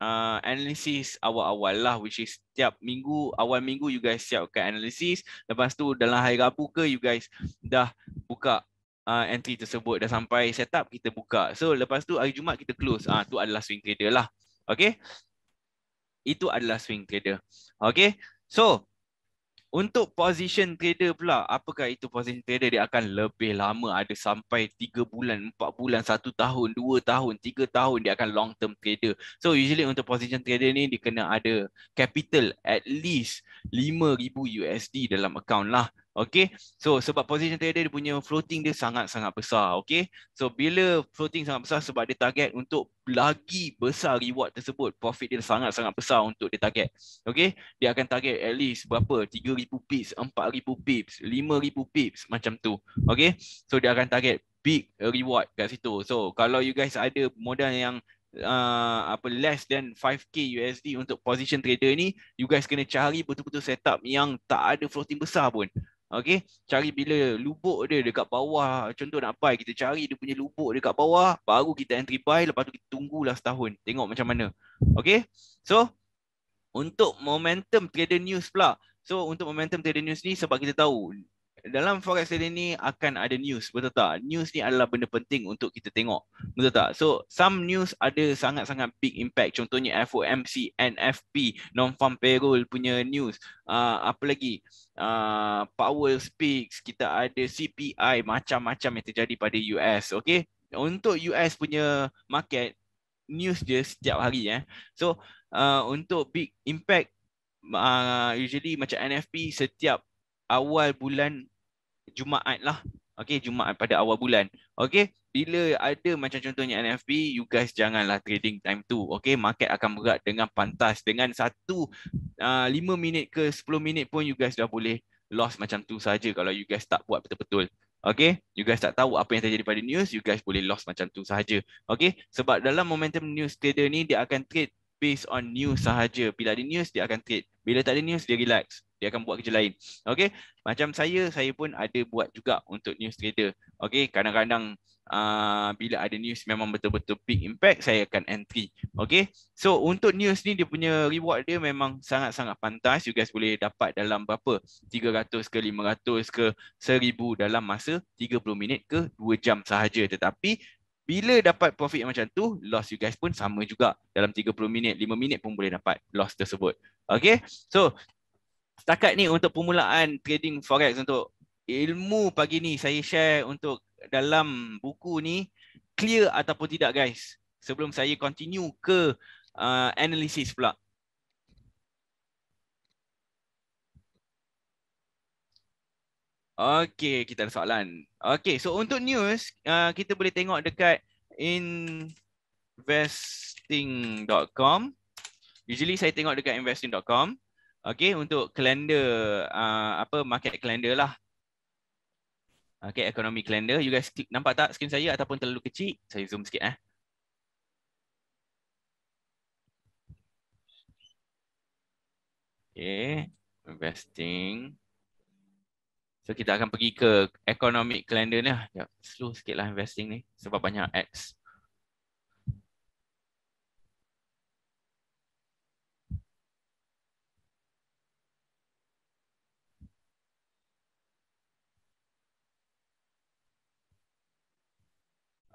uh, analisis awal-awal lah which is setiap minggu awal minggu you guys siapkan analisis lepas tu dalam hari Rabu ke you guys dah buka uh, entry tersebut dah sampai setup kita buka so lepas tu hari Jumaat kita close ah uh, tu adalah swing trader lah Okay itu adalah swing trader. Okay, so untuk position trader pula, apakah itu position trader dia akan lebih lama ada sampai 3 bulan, 4 bulan, 1 tahun, 2 tahun, 3 tahun dia akan long term trader. So usually untuk position trader ni dia kena ada capital at least 5000 USD dalam account lah. Okay, so sebab position trader dia punya floating dia sangat-sangat besar. Okay, so bila floating sangat besar sebab dia target untuk lagi besar reward tersebut, profit dia sangat-sangat besar untuk dia target. Okay, dia akan target at least berapa? 3,000 pips, 4,000 pips, 5,000 pips macam tu. Okay, so dia akan target big reward kat situ. So kalau you guys ada modal yang Uh, apa less than 5k USD untuk position trader ni you guys kena cari betul-betul setup yang tak ada floating besar pun Okay, cari bila lubuk dia dekat bawah contoh nak buy kita cari dia punya lubuk dekat bawah baru kita entry buy lepas tu kita tunggulah setahun tengok macam mana. Okay, So untuk momentum trader news pula. So untuk momentum trader news ni sebab kita tahu dalam forex trading ni akan ada news betul tak news ni adalah benda penting untuk kita tengok betul tak so some news ada sangat-sangat big impact contohnya FOMC NFP non farm payroll punya news uh, apa lagi uh, Powell speaks kita ada CPI macam-macam yang terjadi pada US okey untuk US punya market news dia setiap hari eh so uh, untuk big impact uh, usually macam NFP setiap awal bulan Jumaat lah. Okay, Jumaat pada awal bulan. Okay, bila ada macam contohnya NFP, you guys janganlah trading time tu. Okay, market akan bergerak dengan pantas. Dengan satu, ah, lima uh, minit ke sepuluh minit pun you guys dah boleh loss macam tu saja kalau you guys tak buat betul-betul. Okay, you guys tak tahu apa yang terjadi pada news, you guys boleh loss macam tu saja. Okay, sebab dalam momentum news trader ni, dia akan trade based on news sahaja. Bila ada news, dia akan trade. Bila tak ada news, dia relax. Dia akan buat kerja lain. Okay. Macam saya, saya pun ada buat juga untuk news trader. Okay. Kadang-kadang uh, bila ada news memang betul-betul big impact, saya akan entry. Okay. So, untuk news ni, dia punya reward dia memang sangat-sangat pantas. You guys boleh dapat dalam berapa? 300 ke 500 ke 1000 dalam masa 30 minit ke 2 jam sahaja. Tetapi, bila dapat profit yang macam tu, loss you guys pun sama juga. Dalam 30 minit, 5 minit pun boleh dapat loss tersebut. Okay, so setakat ni untuk permulaan trading forex untuk ilmu pagi ni saya share untuk dalam buku ni clear ataupun tidak guys. Sebelum saya continue ke uh, analisis pula. Okay, kita ada soalan. Okay, so untuk news, uh, kita boleh tengok dekat investing.com. Usually saya tengok dekat investing.com. Okay, untuk kalender uh, apa market kalender lah. Okay, ekonomi kalender. You guys click, nampak tak skrin saya ataupun terlalu kecil? Saya zoom sikit eh. Okay, investing.com. So kita akan pergi ke economic calendar ni. Sekejap, lah. slow sikit lah investing ni sebab banyak ads.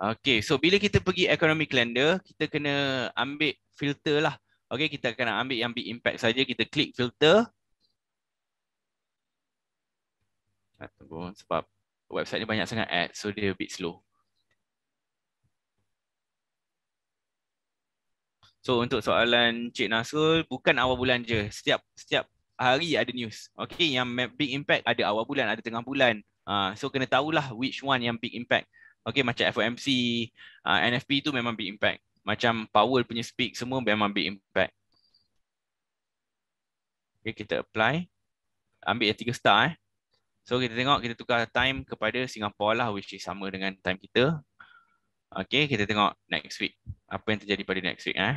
Okay, so bila kita pergi economic calendar, kita kena ambil filter lah. Okay, kita akan ambil yang big impact saja. Kita klik filter. tunggu sebab website ni banyak sangat ad so dia a bit slow So untuk soalan Cik Nasrul bukan awal bulan je setiap setiap hari ada news Okay, yang big impact ada awal bulan ada tengah bulan uh, so kena tahulah which one yang big impact Okay, macam FOMC uh, ah, NFP tu memang big impact macam Powell punya speak semua memang big impact Okay, kita apply ambil yang tiga star eh So kita tengok kita tukar time kepada Singapura lah which is sama dengan time kita. Okay kita tengok next week. Apa yang terjadi pada next week. Eh?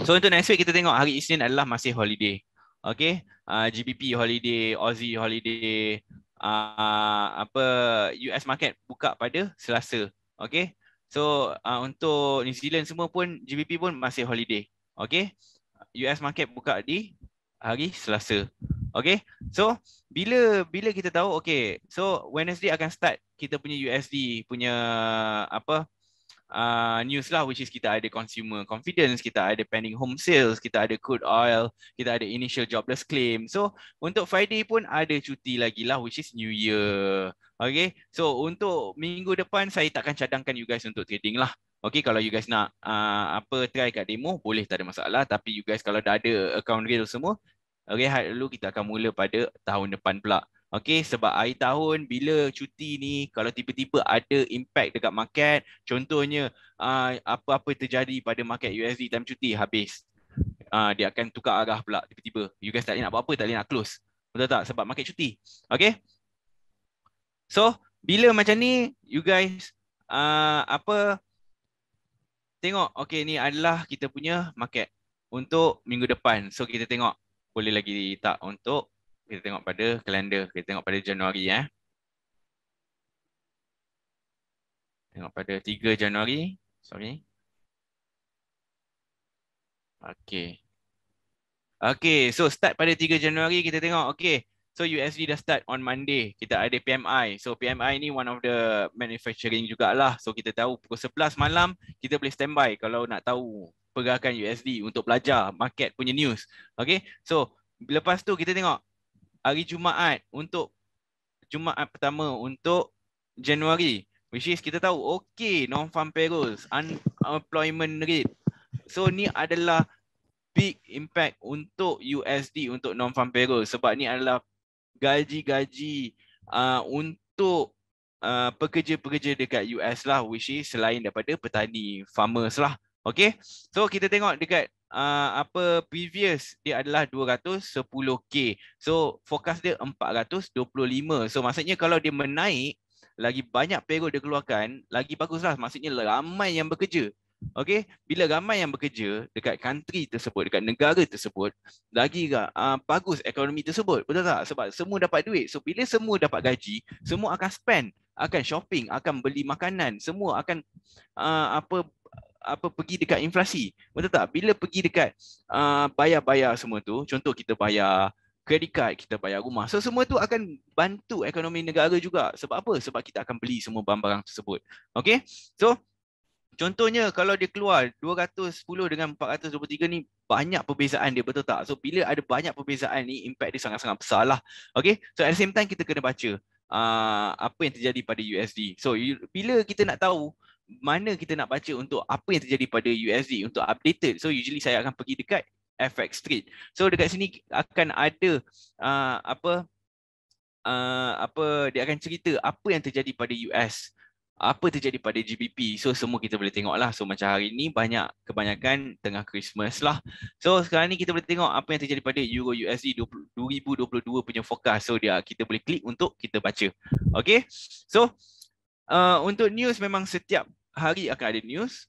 So untuk next week kita tengok hari Isnin adalah masih holiday. Okay. Uh, ah, GBP holiday, Aussie holiday. Uh, apa US market buka pada selasa. Okay. So uh, untuk New Zealand semua pun GBP pun masih holiday. Okay. US market buka di hari selasa. Okay, so bila bila kita tahu, okay, so Wednesday akan start kita punya USD punya apa uh, news lah, which is kita ada consumer confidence, kita ada pending home sales, kita ada crude oil, kita ada initial jobless claim. So untuk Friday pun ada cuti lagi lah, which is New Year. Okay, so untuk minggu depan saya takkan cadangkan you guys untuk trading lah. Okay, kalau you guys nak uh, apa try kat demo, boleh tak ada masalah. Tapi you guys kalau dah ada account real semua, Okay, rehat dulu kita akan mula pada tahun depan pula. Okay, sebab akhir tahun bila cuti ni kalau tiba-tiba ada impact dekat market contohnya uh, apa-apa terjadi pada market USD time cuti habis uh, dia akan tukar arah pula tiba-tiba you guys tak boleh nak buat apa tak boleh nak close betul tak sebab market cuti Okay. so bila macam ni you guys uh, apa tengok Okay, ni adalah kita punya market untuk minggu depan so kita tengok boleh lagi tak untuk kita tengok pada kalender, kita tengok pada Januari eh. Tengok pada 3 Januari, sorry. Okay. Okay, so start pada 3 Januari kita tengok, okay. So USD dah start on Monday, kita ada PMI. So PMI ni one of the manufacturing jugalah. So kita tahu pukul 11 malam kita boleh standby kalau nak tahu pergerakan USD untuk pelajar market punya news. Okay, so lepas tu kita tengok hari Jumaat untuk Jumaat pertama untuk Januari. Which is kita tahu, okay, non-farm payrolls, unemployment rate. So ni adalah big impact untuk USD untuk non-farm payrolls sebab ni adalah gaji-gaji uh, untuk uh, pekerja-pekerja dekat US lah which is selain daripada petani, farmers lah. Okay, so kita tengok dekat uh, apa previous dia adalah 210k. So fokus dia 425. So maksudnya kalau dia menaik, lagi banyak payroll dia keluarkan, lagi baguslah. Maksudnya ramai yang bekerja. Okay, bila ramai yang bekerja dekat country tersebut, dekat negara tersebut, lagi uh, bagus ekonomi tersebut. Betul tak? Sebab semua dapat duit. So bila semua dapat gaji, semua akan spend akan shopping, akan beli makanan, semua akan uh, apa apa pergi dekat inflasi. Betul tak? Bila pergi dekat ah, bayar-bayar uh, semua tu, contoh kita bayar kredit card, kita bayar rumah. So semua tu akan bantu ekonomi negara juga. Sebab apa? Sebab kita akan beli semua barang-barang tersebut. Okay? So, contohnya kalau dia keluar 210 dengan 423 ni, banyak perbezaan dia, betul tak? So, bila ada banyak perbezaan ni, impact dia sangat-sangat besar lah. Okay? So, at the same time, kita kena baca uh, apa yang terjadi pada USD. So, bila kita nak tahu uh, mana kita nak baca untuk apa yang terjadi pada USD untuk updated. So usually saya akan pergi dekat FX Street. So dekat sini akan ada uh, apa uh, apa dia akan cerita apa yang terjadi pada US apa terjadi pada GBP. So semua kita boleh tengok lah. So macam hari ni banyak kebanyakan tengah Christmas lah. So sekarang ni kita boleh tengok apa yang terjadi pada Euro USD 2022 punya forecast. So dia kita boleh klik untuk kita baca. Okay. So uh, untuk news memang setiap hari akan ada news.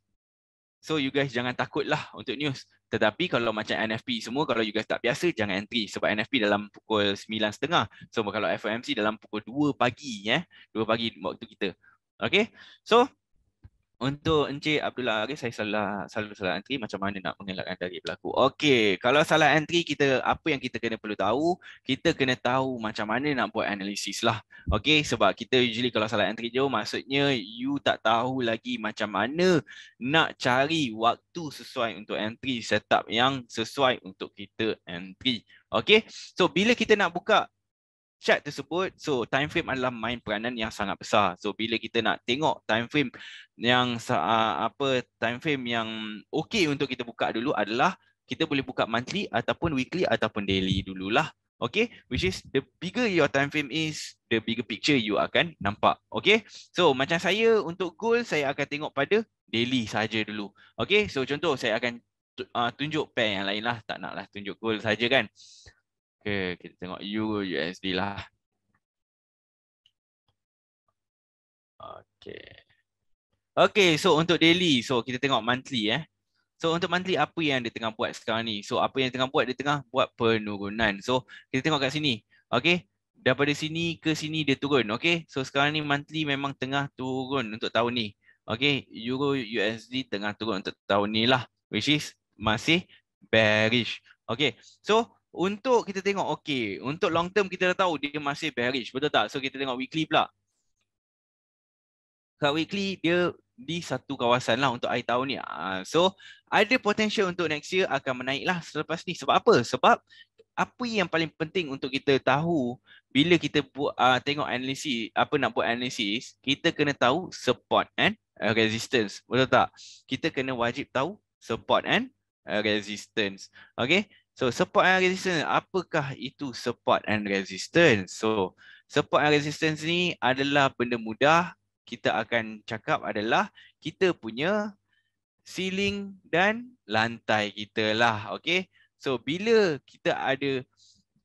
So you guys jangan takutlah untuk news. Tetapi kalau macam NFP semua, kalau you guys tak biasa, jangan entry. Sebab NFP dalam pukul 9.30. So kalau FOMC dalam pukul 2 pagi. Eh? 2 pagi waktu kita. Okay. So untuk Encik Abdullah Aris, saya salah, selalu salah entry macam mana nak mengelakkan dari berlaku. Okey, kalau salah entry, kita apa yang kita kena perlu tahu? Kita kena tahu macam mana nak buat analisis lah. Okey, sebab kita usually kalau salah entry je, maksudnya you tak tahu lagi macam mana nak cari waktu sesuai untuk entry, setup yang sesuai untuk kita entry. Okey, so bila kita nak buka chat tersebut so time frame adalah main peranan yang sangat besar so bila kita nak tengok time frame yang uh, apa time frame yang okey untuk kita buka dulu adalah kita boleh buka monthly ataupun weekly ataupun daily dululah okay which is the bigger your time frame is the bigger picture you akan nampak okay so macam saya untuk goal saya akan tengok pada daily saja dulu okay so contoh saya akan tunjuk pair yang lain lah tak nak lah tunjuk goal saja kan Okay, kita tengok Euro USD lah. Okay. Okay, so untuk daily, so kita tengok monthly eh. So untuk monthly apa yang dia tengah buat sekarang ni? So apa yang tengah buat dia tengah buat penurunan. So kita tengok kat sini. Okay, daripada sini ke sini dia turun. Okay, so sekarang ni monthly memang tengah turun untuk tahun ni. Okay, Euro USD tengah turun untuk tahun ni lah. Which is masih bearish. Okay, so untuk kita tengok okay. untuk long term kita dah tahu dia masih bearish betul tak so kita tengok weekly pula kalau weekly dia di satu kawasan lah untuk air tahun ni ah, so ada potential untuk next year akan menaik lah selepas ni sebab apa sebab apa yang paling penting untuk kita tahu bila kita buat uh, tengok analisis apa nak buat analisis kita kena tahu support and resistance betul tak kita kena wajib tahu support and ah, resistance okay? So support and resistance, apakah itu support and resistance? So support and resistance ni adalah benda mudah kita akan cakap adalah kita punya ceiling dan lantai kita lah. Okay. So bila kita ada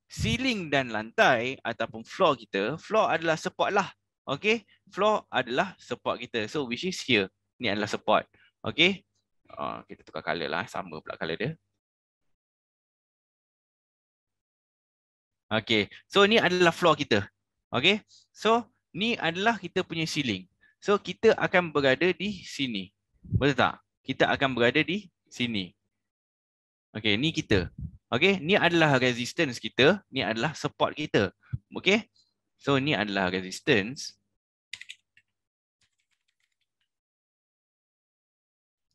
ceiling dan lantai ataupun floor kita, floor adalah support lah. Okay. Floor adalah support kita. So which is here. Ni adalah support. Okay. Uh, kita tukar colour lah. Sama pula colour dia. Okay. So ni adalah floor kita. Okay. So ni adalah kita punya ceiling. So kita akan berada di sini. Betul tak? Kita akan berada di sini. Okay. Ni kita. Okay. Ni adalah resistance kita. Ni adalah support kita. Okay. So ni adalah resistance.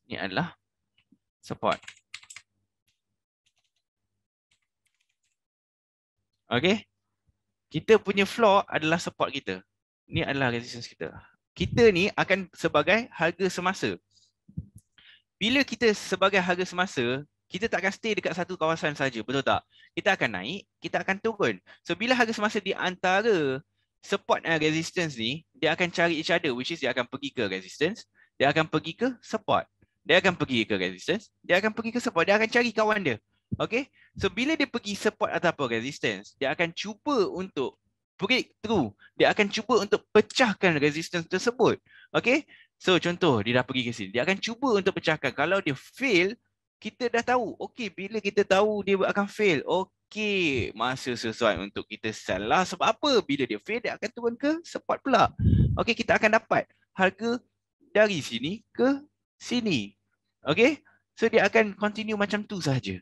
Ni adalah support. Okay. Kita punya floor adalah support kita. Ini adalah resistance kita. Kita ni akan sebagai harga semasa. Bila kita sebagai harga semasa, kita tak akan stay dekat satu kawasan saja, betul tak? Kita akan naik, kita akan turun. So bila harga semasa di antara support dan resistance ni, dia akan cari each other which is dia akan pergi ke resistance, dia akan pergi ke support. Dia akan pergi ke resistance, dia akan pergi ke support, dia akan cari kawan dia. Okay? So bila dia pergi support ataupun resistance, dia akan cuba untuk break through. Dia akan cuba untuk pecahkan resistance tersebut. Okay. So contoh dia dah pergi ke sini. Dia akan cuba untuk pecahkan. Kalau dia fail, kita dah tahu. Okay bila kita tahu dia akan fail. Okay masa sesuai untuk kita sell lah. Sebab apa? Bila dia fail, dia akan turun ke support pula. Okay kita akan dapat harga dari sini ke sini. Okay. So dia akan continue macam tu sahaja.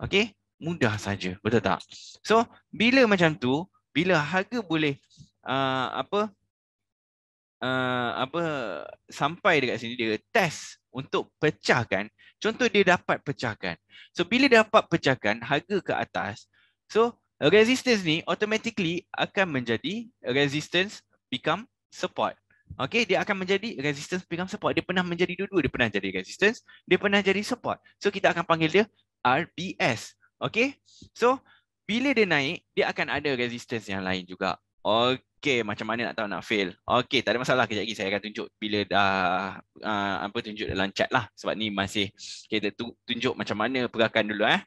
Okay, mudah saja, betul tak? So, bila macam tu, bila harga boleh uh, apa uh, apa sampai dekat sini dia test untuk pecahkan. Contoh dia dapat pecahkan. So, bila dapat pecahkan harga ke atas, so resistance ni automatically akan menjadi resistance become support. Okay, dia akan menjadi resistance become support. Dia pernah menjadi dua-dua. Dia pernah jadi resistance. Dia pernah jadi support. So, kita akan panggil dia RPS. Okay. So, bila dia naik, dia akan ada resistance yang lain juga. Okay, macam mana nak tahu nak fail. Okay, tak ada masalah. Kejap lagi saya akan tunjuk bila dah, uh, apa tunjuk dalam chat lah. Sebab ni masih kita tu, tunjuk macam mana pergerakan dulu. Eh.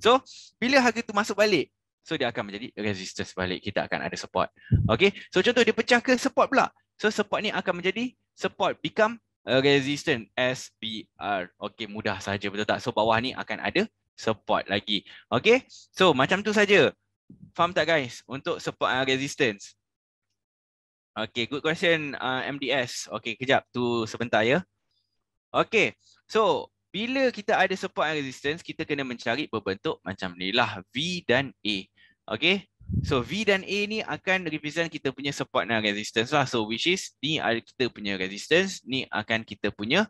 So, bila harga tu masuk balik, so dia akan menjadi resistance balik. Kita akan ada support. Okay, so contoh dia pecah ke support pula. So, support ni akan menjadi support become resistance SBR, Okay, mudah saja betul tak? So, bawah ni akan ada support lagi. Okay, so macam tu saja. Faham tak guys untuk support uh, resistance? Okay, good question uh, MDS. Okay, kejap tu sebentar ya. Okay, so bila kita ada support and resistance, kita kena mencari berbentuk macam ni lah. V dan A. Okay, so V dan A ni akan represent kita punya support dan resistance lah. So which is ni ada kita punya resistance, ni akan kita punya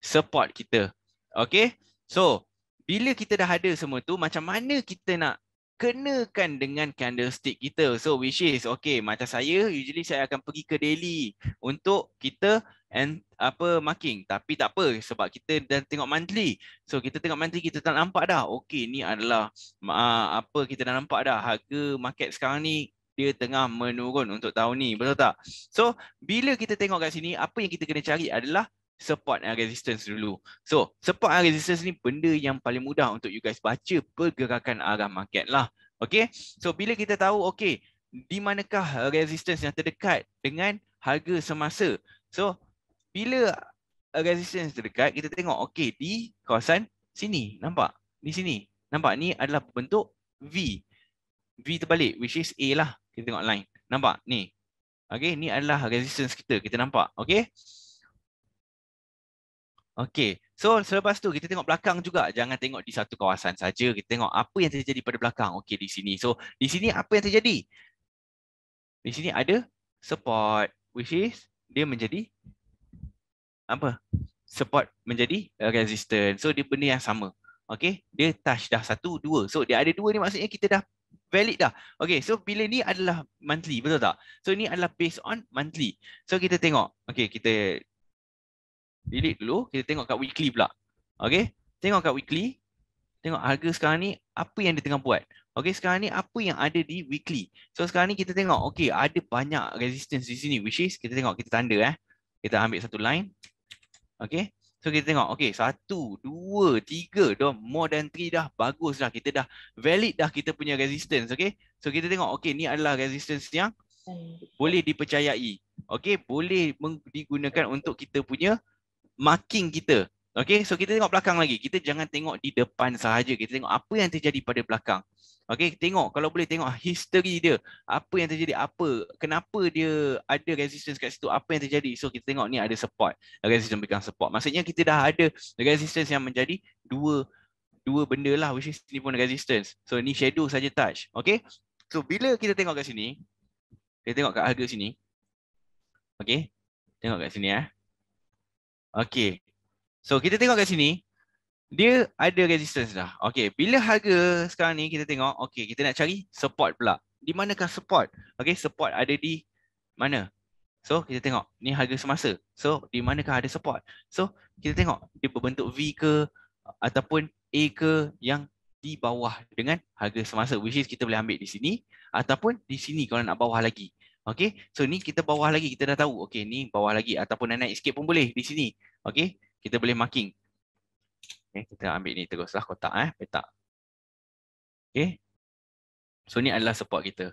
support kita. Okay, so bila kita dah ada semua tu macam mana kita nak kenakan dengan candlestick kita so which is okay macam saya usually saya akan pergi ke daily untuk kita and apa marking tapi tak apa sebab kita dah tengok monthly so kita tengok monthly kita tak nampak dah Okay, ni adalah uh, apa kita dah nampak dah harga market sekarang ni dia tengah menurun untuk tahun ni betul tak so bila kita tengok kat sini apa yang kita kena cari adalah support and resistance dulu. So, support and resistance ni benda yang paling mudah untuk you guys baca pergerakan arah market lah. Okay, so bila kita tahu, okay, di manakah resistance yang terdekat dengan harga semasa. So, bila resistance terdekat, kita tengok, okay, di kawasan sini, nampak? Di sini, nampak? Ni adalah bentuk V. V terbalik, which is A lah. Kita tengok line. Nampak? Ni. Okay, ni adalah resistance kita. Kita nampak? Okay. Okey. So selepas tu kita tengok belakang juga. Jangan tengok di satu kawasan saja. Kita tengok apa yang terjadi pada belakang. Okey di sini. So di sini apa yang terjadi? Di sini ada support which is dia menjadi apa? Support menjadi resistance. So dia benda yang sama. Okey, dia touch dah satu, dua. So dia ada dua ni maksudnya kita dah valid dah. Okey, so bila ni adalah monthly, betul tak? So ini adalah based on monthly. So kita tengok. Okey, kita delete dulu kita tengok kat weekly pula okay? tengok kat weekly tengok harga sekarang ni apa yang dia tengah buat Okay, sekarang ni apa yang ada di weekly so sekarang ni kita tengok okay, ada banyak resistance di sini which is kita tengok kita tanda eh kita ambil satu line okay? So kita tengok, okay, satu, dua, tiga, dah more than three dah, bagus dah, kita dah valid dah kita punya resistance, okay. So kita tengok, okay, ni adalah resistance yang hmm. boleh dipercayai, okay, boleh digunakan untuk kita punya marking kita. Okay, so kita tengok belakang lagi. Kita jangan tengok di depan sahaja. Kita tengok apa yang terjadi pada belakang. Okay, tengok. Kalau boleh tengok history dia. Apa yang terjadi, apa. Kenapa dia ada resistance kat situ, apa yang terjadi. So, kita tengok ni ada support. Resistance bukan support. Maksudnya kita dah ada resistance yang menjadi dua dua benda lah which is ni pun resistance. So, ni shadow saja touch. Okay. So, bila kita tengok kat sini. Kita tengok kat harga sini. Okay. Tengok kat sini eh. Okay. So kita tengok kat sini. Dia ada resistance dah. Okay. Bila harga sekarang ni kita tengok. Okay. Kita nak cari support pula. Di manakah support? Okay. Support ada di mana? So kita tengok. Ni harga semasa. So di manakah ada support? So kita tengok. Dia berbentuk V ke ataupun A ke yang di bawah dengan harga semasa. Which is kita boleh ambil di sini. Ataupun di sini kalau nak bawah lagi. Okey, so ni kita bawah lagi kita dah tahu. Okey, ni bawah lagi ataupun naik naik sikit pun boleh di sini. Okey, kita boleh marking. Okey, kita ambil ni teruslah kotak eh, petak. Okey. So ni adalah support kita.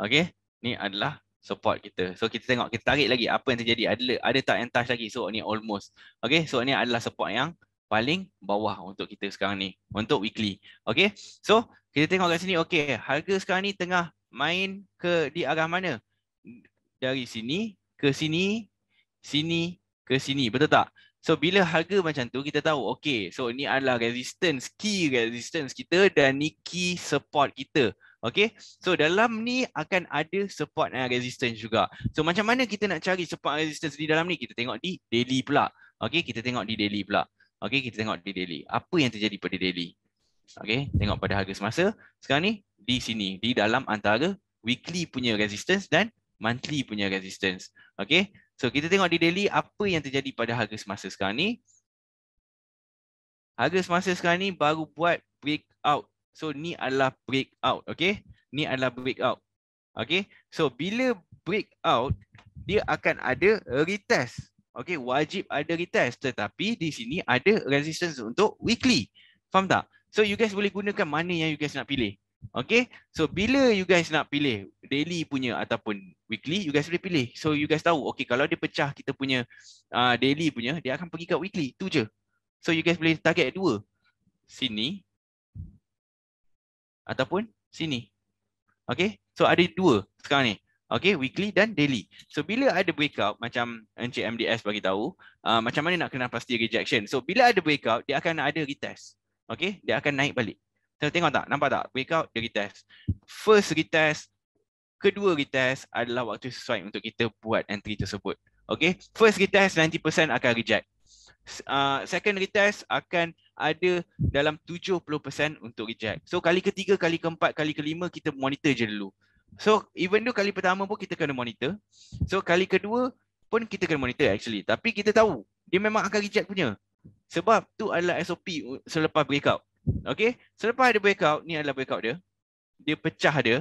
Okey, ni adalah support kita. So kita tengok kita tarik lagi apa yang terjadi. Ada ada tak yang touch lagi? So ni almost. Okey, so ni adalah support yang paling bawah untuk kita sekarang ni untuk weekly. Okey. So kita tengok kat sini okey, harga sekarang ni tengah main ke di arah mana? dari sini ke sini, sini ke sini. Betul tak? So bila harga macam tu kita tahu okay so ni adalah resistance, key resistance kita dan ni key support kita. Okay, so dalam ni akan ada support dan resistance juga. So macam mana kita nak cari support resistance di dalam ni? Kita tengok di daily pula. Okay, kita tengok di daily pula. Okay, kita tengok di daily. Apa yang terjadi pada daily? Okay, tengok pada harga semasa. Sekarang ni di sini, di dalam antara weekly punya resistance dan monthly punya resistance. Okay. So kita tengok di daily apa yang terjadi pada harga semasa sekarang ni. Harga semasa sekarang ni baru buat breakout. So ni adalah breakout. Okay. Ni adalah breakout. Okay. So bila breakout, dia akan ada retest. Okay. Wajib ada retest. Tetapi di sini ada resistance untuk weekly. Faham tak? So you guys boleh gunakan mana yang you guys nak pilih. Okay, so bila you guys nak pilih daily punya ataupun weekly, you guys boleh pilih. So you guys tahu, okay kalau dia pecah kita punya uh, daily punya, dia akan pergi ke weekly, tu je. So you guys boleh target dua. Sini. Ataupun sini. Okay, so ada dua sekarang ni. Okay, weekly dan daily. So bila ada breakout, macam Encik MDS bagi tahu, uh, macam mana nak kena pasti rejection. So bila ada breakout, dia akan ada retest. Okay, dia akan naik balik tengok tak, nampak tak? Breakout, dia retest. First retest, kedua retest adalah waktu sesuai untuk kita buat entry tersebut. Okay, first retest 90% akan reject. Uh, second retest akan ada dalam 70% untuk reject. So kali ketiga, kali keempat, kali kelima kita monitor je dulu. So even though kali pertama pun kita kena monitor. So kali kedua pun kita kena monitor actually. Tapi kita tahu dia memang akan reject punya. Sebab tu adalah SOP selepas breakout. Okay. Selepas ada breakout, ni adalah breakout dia. Dia pecah dia.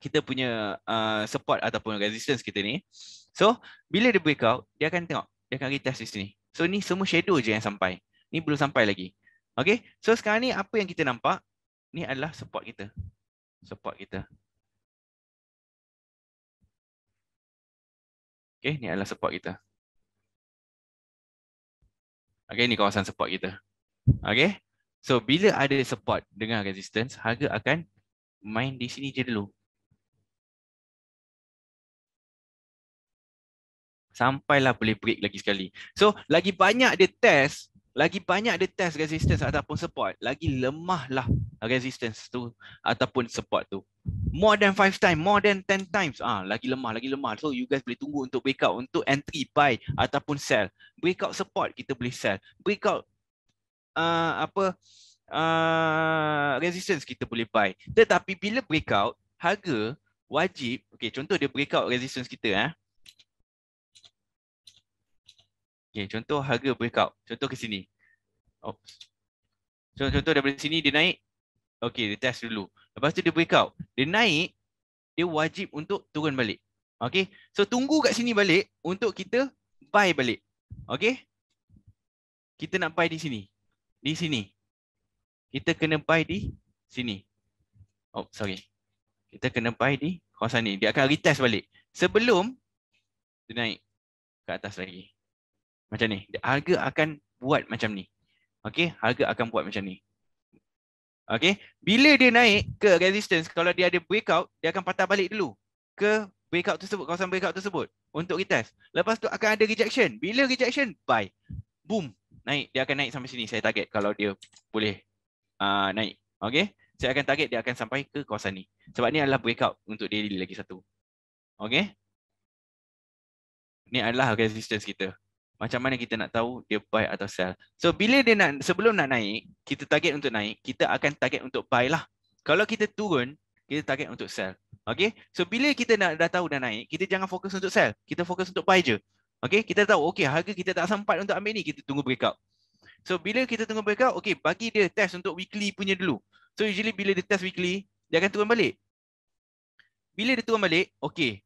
Kita punya uh, support ataupun resistance kita ni. So, bila dia breakout, dia akan tengok. Dia akan retest di sini. So, ni semua shadow je yang sampai. Ni belum sampai lagi. Okay. So, sekarang ni apa yang kita nampak? Ni adalah support kita. Support kita. Okay. Ni adalah support kita. Okay. Ni kawasan support kita. Okay. So bila ada support dengan resistance, harga akan main di sini je dulu. Sampailah boleh break lagi sekali. So lagi banyak dia test, lagi banyak dia test resistance ataupun support, lagi lemahlah resistance tu ataupun support tu. More than 5 times, more than 10 times, ah lagi lemah, lagi lemah. So you guys boleh tunggu untuk breakout, untuk entry, buy ataupun sell. Breakout support kita boleh sell. Breakout uh, apa uh, resistance kita boleh buy. Tetapi bila breakout, harga wajib, okey contoh dia breakout resistance kita eh. Okey, contoh harga breakout. Contoh ke sini. Oops. Contoh, contoh daripada sini dia naik. Okey, dia test dulu. Lepas tu dia breakout. Dia naik, dia wajib untuk turun balik. Okey. So tunggu kat sini balik untuk kita buy balik. Okey. Kita nak buy di sini di sini. Kita kena pi di sini. Oh, sorry. Kita kena pi di kawasan ni. Dia akan retest balik. Sebelum dia naik ke atas lagi. Macam ni. Harga akan buat macam ni. Okay. Harga akan buat macam ni. Okay. Bila dia naik ke resistance, kalau dia ada breakout, dia akan patah balik dulu ke breakout tersebut, kawasan breakout tersebut untuk retest. Lepas tu akan ada rejection. Bila rejection, buy. Boom naik dia akan naik sampai sini saya target kalau dia boleh uh, naik okey saya akan target dia akan sampai ke kawasan ni sebab ni adalah breakout untuk daily lagi satu okey ni adalah resistance kita macam mana kita nak tahu dia buy atau sell so bila dia nak sebelum nak naik kita target untuk naik kita akan target untuk buy lah kalau kita turun kita target untuk sell okey so bila kita nak dah tahu dah naik kita jangan fokus untuk sell kita fokus untuk buy je Okay, kita tahu okay, harga kita tak sempat untuk ambil ni, kita tunggu breakout. So bila kita tunggu breakout, okay, bagi dia test untuk weekly punya dulu. So usually bila dia test weekly, dia akan turun balik. Bila dia turun balik, okay.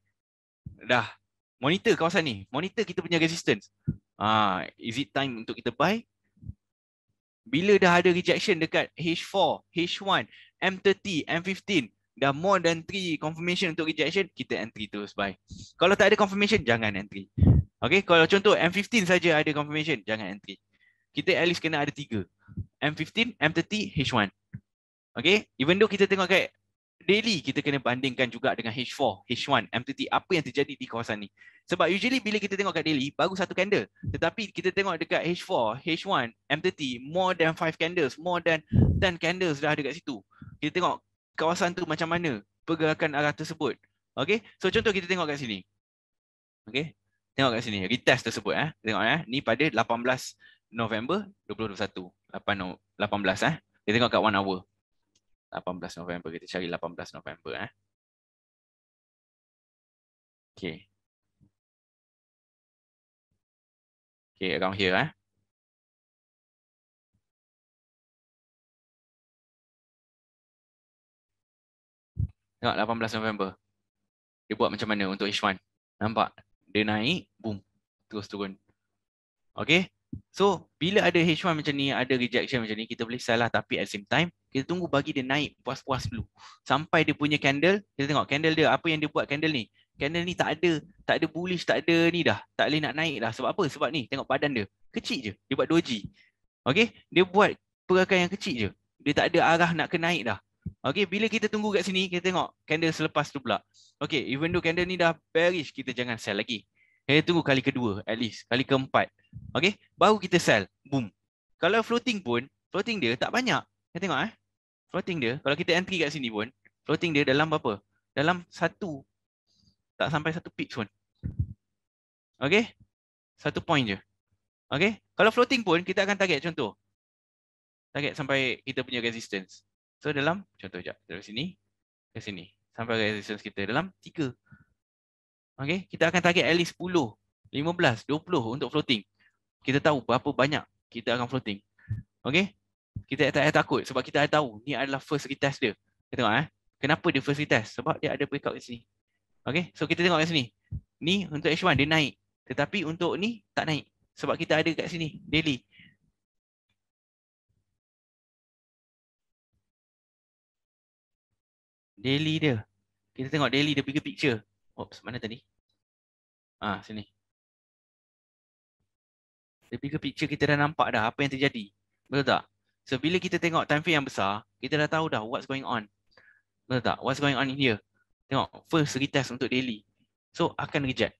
Dah, monitor kawasan ni. Monitor kita punya resistance. Ah, is it time untuk kita buy? Bila dah ada rejection dekat H4, H1, M30, M15, dah more than 3 confirmation untuk rejection, kita entry terus buy. Kalau tak ada confirmation, jangan entry. Okay, kalau contoh M15 saja ada confirmation, jangan entry. Kita at least kena ada tiga. M15, M30, H1. Okay, even though kita tengok kat daily, kita kena bandingkan juga dengan H4, H1, M30. Apa yang terjadi di kawasan ni? Sebab usually bila kita tengok kat daily, baru satu candle. Tetapi kita tengok dekat H4, H1, M30, more than five candles, more than ten candles dah ada kat situ. Kita tengok kawasan tu macam mana pergerakan arah tersebut. Okay, so contoh kita tengok kat sini. Okay, Tengok kat sini, retest tersebut eh. Tengok eh. Ni pada 18 November 2021. 8 18 eh. Kita tengok kat one hour. 18 November kita cari 18 November eh. Okey. Okey, around here eh. Tengok 18 November. Dia buat macam mana untuk H1. Nampak? dia naik, boom, terus turun. Okay, so bila ada H1 macam ni, ada rejection macam ni, kita boleh salah tapi at same time, kita tunggu bagi dia naik puas-puas dulu. Sampai dia punya candle, kita tengok candle dia, apa yang dia buat candle ni. Candle ni tak ada, tak ada bullish, tak ada ni dah, tak boleh nak naik dah. Sebab apa? Sebab ni, tengok badan dia, kecil je, dia buat doji. Okay, dia buat pergerakan yang kecil je. Dia tak ada arah nak ke naik dah. Okay, bila kita tunggu kat sini, kita tengok candle selepas tu pula. Okay, even though candle ni dah bearish, kita jangan sell lagi. Kita tunggu kali kedua at least, kali keempat. Okay, baru kita sell. Boom. Kalau floating pun, floating dia tak banyak. Kita tengok eh. Floating dia, kalau kita entry kat sini pun, floating dia dalam berapa? Dalam satu. Tak sampai satu pips pun. Okay, Satu point je. Okay, Kalau floating pun, kita akan target contoh. Target sampai kita punya resistance. So dalam contoh jap dari sini ke sini sampai ke resistance kita dalam 3. Okey, kita akan target at least 10, 15, 20 untuk floating. Kita tahu berapa banyak kita akan floating. Okey. Kita tak payah takut sebab kita tahu ni adalah first retest dia. Kita tengok eh. Kenapa dia first retest? Sebab dia ada breakout kat sini. Okey. So kita tengok kat sini. Ni untuk H1 dia naik. Tetapi untuk ni tak naik. Sebab kita ada kat sini daily. daily dia. Kita tengok daily the bigger picture. Oops, mana tadi? Ah, sini. The bigger picture kita dah nampak dah apa yang terjadi. Betul tak? So bila kita tengok time frame yang besar, kita dah tahu dah what's going on. Betul tak? What's going on in here? Tengok first retest untuk daily. So akan reject.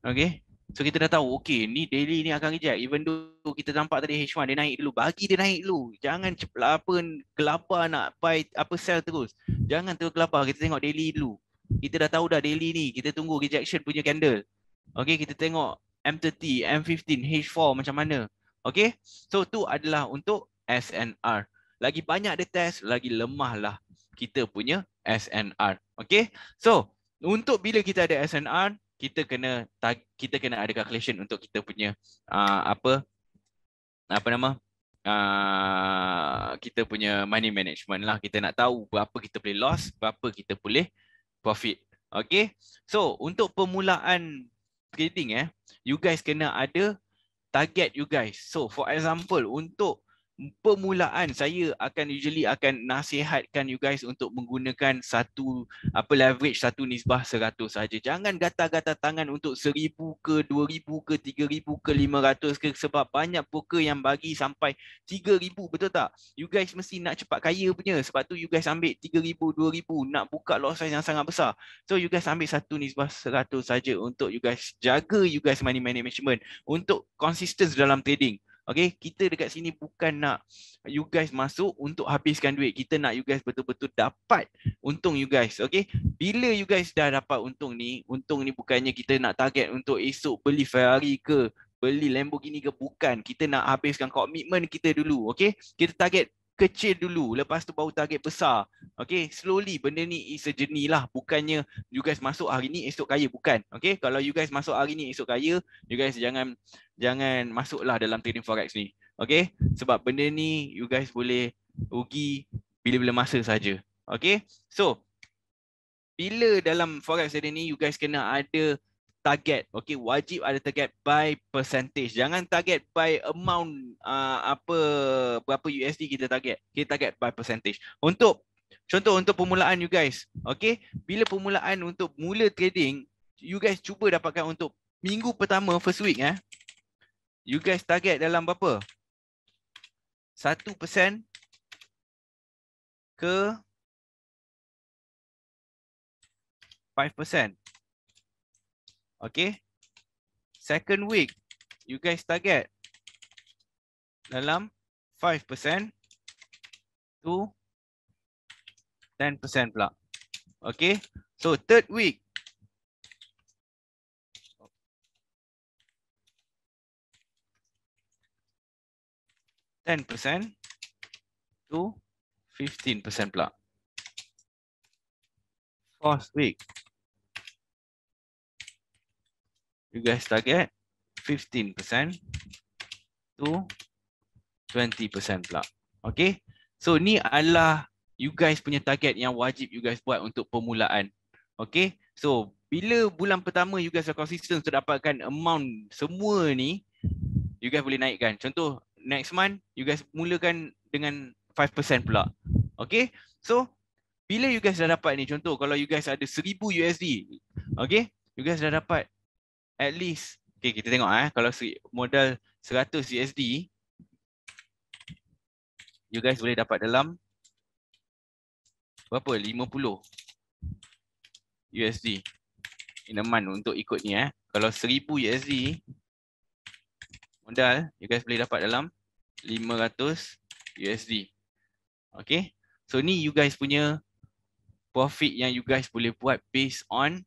Okay, So kita dah tahu okay, ni daily ni akan reject even though kita nampak tadi H1 dia naik dulu bagi dia naik dulu jangan cepatlah apa gelabah nak buy apa sell terus jangan terus gelabah kita tengok daily dulu kita dah tahu dah daily ni kita tunggu rejection punya candle Okay, kita tengok M30 M15 H4 macam mana Okay, so tu adalah untuk SNR lagi banyak dia test lagi lemah lah kita punya SNR Okay, so untuk bila kita ada SNR kita kena kita kena ada calculation untuk kita punya uh, apa apa nama uh, kita punya money management lah kita nak tahu berapa kita boleh loss berapa kita boleh profit okey so untuk permulaan trading eh you guys kena ada target you guys so for example untuk permulaan saya akan usually akan nasihatkan you guys untuk menggunakan satu apa leverage satu nisbah seratus saja. Jangan gata-gata tangan untuk seribu ke dua ribu ke tiga ribu ke lima ratus ke sebab banyak poker yang bagi sampai tiga ribu betul tak? You guys mesti nak cepat kaya punya sebab tu you guys ambil tiga ribu dua ribu nak buka lot size yang sangat besar. So you guys ambil satu nisbah seratus saja untuk you guys jaga you guys money management untuk consistency dalam trading. Okay, kita dekat sini bukan nak you guys masuk untuk habiskan duit. Kita nak you guys betul-betul dapat untung you guys. Okay, bila you guys dah dapat untung ni, untung ni bukannya kita nak target untuk esok beli Ferrari ke beli Lamborghini ke bukan. Kita nak habiskan komitmen kita dulu. Okay, kita target kecil dulu lepas tu baru target besar okey slowly benda ni is a journey lah bukannya you guys masuk hari ni esok kaya bukan okey kalau you guys masuk hari ni esok kaya you guys jangan jangan masuklah dalam trading forex ni okey sebab benda ni you guys boleh rugi bila-bila masa saja okey so bila dalam forex trading ni you guys kena ada target. okay, wajib ada target by percentage. Jangan target by amount uh, apa berapa USD kita target. Kita target by percentage. Untuk contoh untuk permulaan you guys. okay, bila permulaan untuk mula trading, you guys cuba dapatkan untuk minggu pertama first week eh. You guys target dalam berapa? 1% ke 5% Okay. Second week, you guys target dalam 5% to 10% pula. Okay. So third week, Ten percent to fifteen percent plus. Fourth week, you guys target 15% to 20% pula. Okay. So, ni adalah you guys punya target yang wajib you guys buat untuk permulaan. Okay. So, bila bulan pertama you guys are consistent to dapatkan amount semua ni, you guys boleh naikkan. Contoh, next month, you guys mulakan dengan 5% pula. Okay. So, bila you guys dah dapat ni, contoh kalau you guys ada 1000 USD, okay, you guys dah dapat at least okay, kita tengok eh kalau modal 100 USD you guys boleh dapat dalam berapa 50 USD in a month untuk ikut ni eh kalau 1000 USD modal you guys boleh dapat dalam 500 USD Okay, so ni you guys punya profit yang you guys boleh buat based on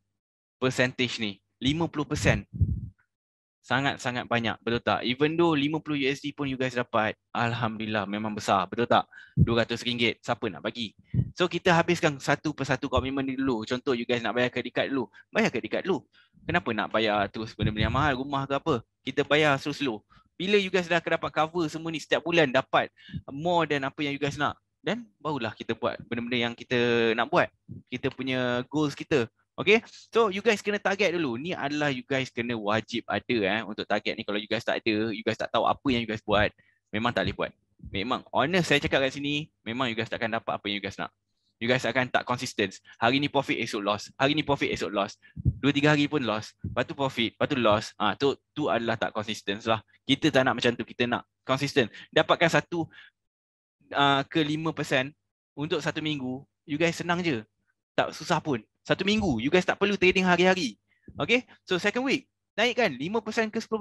percentage ni 50%. Sangat-sangat banyak, betul tak? Even though 50 USD pun you guys dapat, Alhamdulillah memang besar, betul tak? RM200, siapa nak bagi? So kita habiskan satu persatu komitmen dulu. Contoh you guys nak bayar credit card dulu, bayar credit card dulu. Kenapa nak bayar terus benda-benda mahal, rumah ke apa? Kita bayar slow-slow. Bila you guys dah dapat cover semua ni setiap bulan dapat more than apa yang you guys nak. Dan barulah kita buat benda-benda yang kita nak buat. Kita punya goals kita. Okay, so you guys kena target dulu. Ni adalah you guys kena wajib ada eh, untuk target ni. Kalau you guys tak ada, you guys tak tahu apa yang you guys buat, memang tak boleh buat. Memang, honest saya cakap kat sini, memang you guys takkan dapat apa yang you guys nak. You guys akan tak konsisten. Hari ni profit, esok loss. Hari ni profit, esok loss. Dua, tiga hari pun loss. Lepas tu profit, lepas tu loss. Ah, ha, tu, tu adalah tak konsisten lah. Kita tak nak macam tu, kita nak konsisten. Dapatkan satu uh, ke lima persen untuk satu minggu, you guys senang je. Tak susah pun satu minggu you guys tak perlu trading hari-hari okay so second week naikkan 5% ke 10%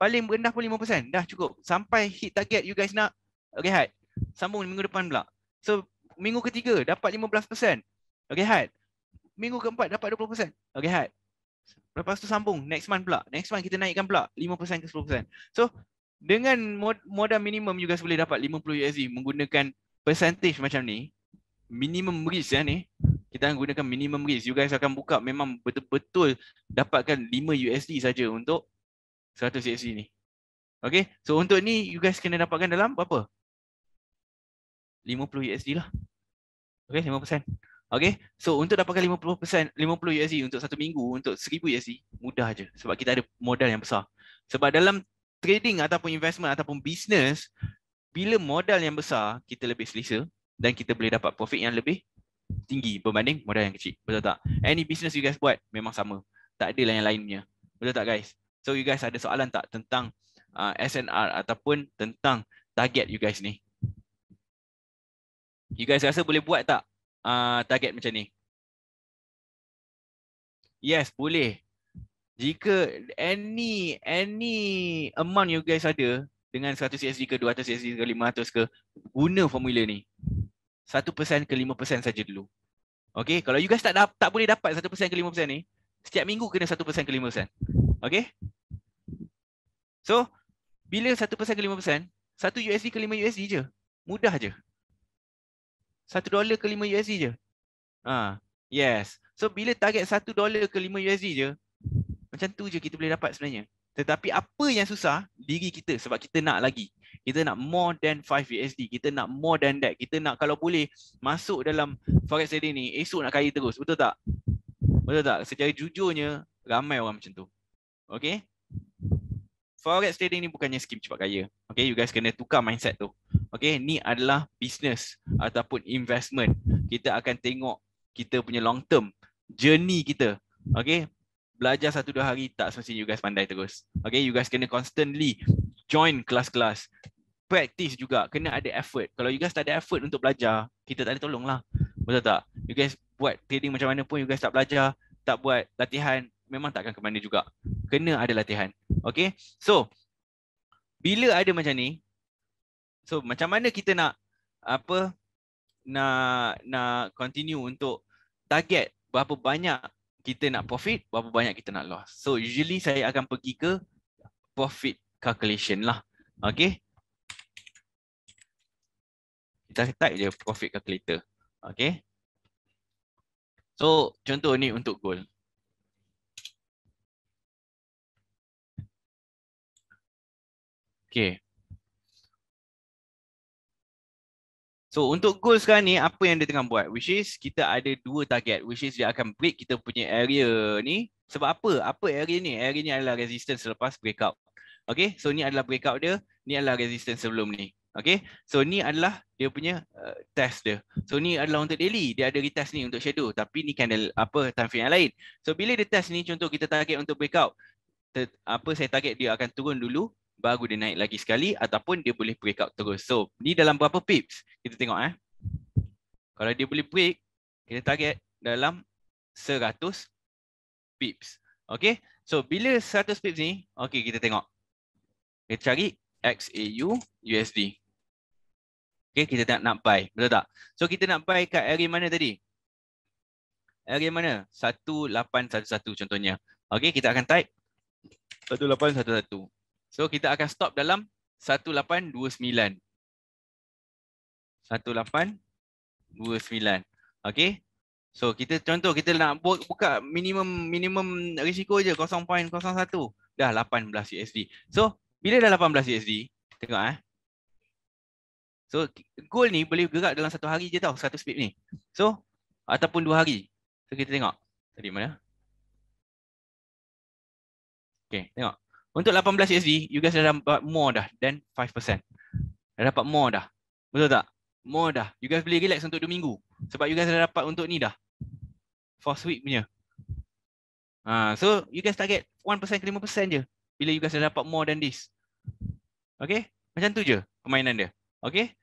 paling rendah pun 5% dah cukup sampai hit target you guys nak rehat sambung minggu depan pula so minggu ketiga dapat 15% rehat minggu keempat dapat 20% rehat lepas tu sambung next month pula next month kita naikkan pula 5% ke 10% so dengan mod modal minimum you guys boleh dapat 50 USD menggunakan percentage macam ni minimum risk ya ni kita akan gunakan minimum risk. You guys akan buka memang betul-betul dapatkan 5 USD saja untuk 100 USD ni. Okay, so untuk ni you guys kena dapatkan dalam berapa? 50 USD lah. Okay, 5%. Okay, so untuk dapatkan 50% 50 USD untuk satu minggu untuk 1000 USD, mudah aja sebab kita ada modal yang besar. Sebab dalam trading ataupun investment ataupun business, bila modal yang besar, kita lebih selesa dan kita boleh dapat profit yang lebih tinggi berbanding modal yang kecil. Betul tak? Any business you guys buat memang sama. Tak ada lain lainnya. Betul tak guys? So you guys ada soalan tak tentang uh, SNR ataupun tentang target you guys ni? You guys rasa boleh buat tak uh, target macam ni? Yes, boleh. Jika any any amount you guys ada dengan 100 USD ke 200 USD ke 500 ke guna formula ni. 1% ke 5% saja dulu. Okey, kalau you guys tak tak boleh dapat 1% ke 5% ni, setiap minggu kena 1% ke 5%. Okey? So, bila 1% ke 5%, 1 USD ke 5 USD je. Mudah je. 1 dolar ke 5 USD je. Ah, ha, yes. So, bila target 1 dolar ke 5 USD je, macam tu je kita boleh dapat sebenarnya. Tetapi apa yang susah, diri kita sebab kita nak lagi kita nak more than 5 USD kita nak more than that kita nak kalau boleh masuk dalam forex trading ni esok nak kaya terus betul tak betul tak secara jujurnya ramai orang macam tu okey forex trading ni bukannya skim cepat kaya Okay, you guys kena tukar mindset tu Okay, ni adalah business ataupun investment kita akan tengok kita punya long term journey kita Okay. belajar satu dua hari tak semestinya you guys pandai terus. Okay, you guys kena constantly join kelas-kelas practice juga kena ada effort kalau you guys tak ada effort untuk belajar kita tak boleh tolong lah betul tak you guys buat trading macam mana pun you guys tak belajar tak buat latihan memang takkan ke mana juga kena ada latihan okay so bila ada macam ni so macam mana kita nak apa nak nak continue untuk target berapa banyak kita nak profit berapa banyak kita nak loss so usually saya akan pergi ke profit calculation lah. Okay. Kita type je profit calculator. Okay. So contoh ni untuk goal. Okay. So untuk goal sekarang ni apa yang dia tengah buat which is kita ada dua target which is dia akan break kita punya area ni sebab apa apa area ni area ni adalah resistance selepas breakout Okay, so ni adalah breakout dia. Ni adalah resistance sebelum ni. Okay, so ni adalah dia punya uh, test dia. So ni adalah untuk daily. Dia ada retest ni untuk shadow. Tapi ni candle apa time frame yang lain. So bila dia test ni, contoh kita target untuk breakout. Ter apa saya target dia akan turun dulu. Baru dia naik lagi sekali. Ataupun dia boleh breakout terus. So ni dalam berapa pips? Kita tengok eh. Kalau dia boleh break, kita target dalam 100 pips. Okay, so bila 100 pips ni, okay kita tengok. Kita cari XAU USD. Okay, kita nak, nak buy. Betul tak? So kita nak buy kat area mana tadi? Area mana? 1811 contohnya. Okay, kita akan type 1811. So kita akan stop dalam 1829. 1829. Okay. So kita contoh kita nak buka minimum minimum risiko je 0.01 dah 18 USD. So bila dah 18 USD, tengok eh. So gold ni boleh gerak dalam satu hari je tau satu pip ni. So ataupun dua hari. So kita tengok. Tadi mana? Okay, tengok. Untuk 18 USD, you guys dah dapat more dah than 5%. Dah dapat more dah. Betul tak? More dah. You guys boleh relax untuk dua minggu. Sebab you guys dah dapat untuk ni dah. For sweep punya. Ha, so you guys target 1% ke 5% je bila you guys dah dapat more than this. Okay? Macam tu je permainan dia. Okay?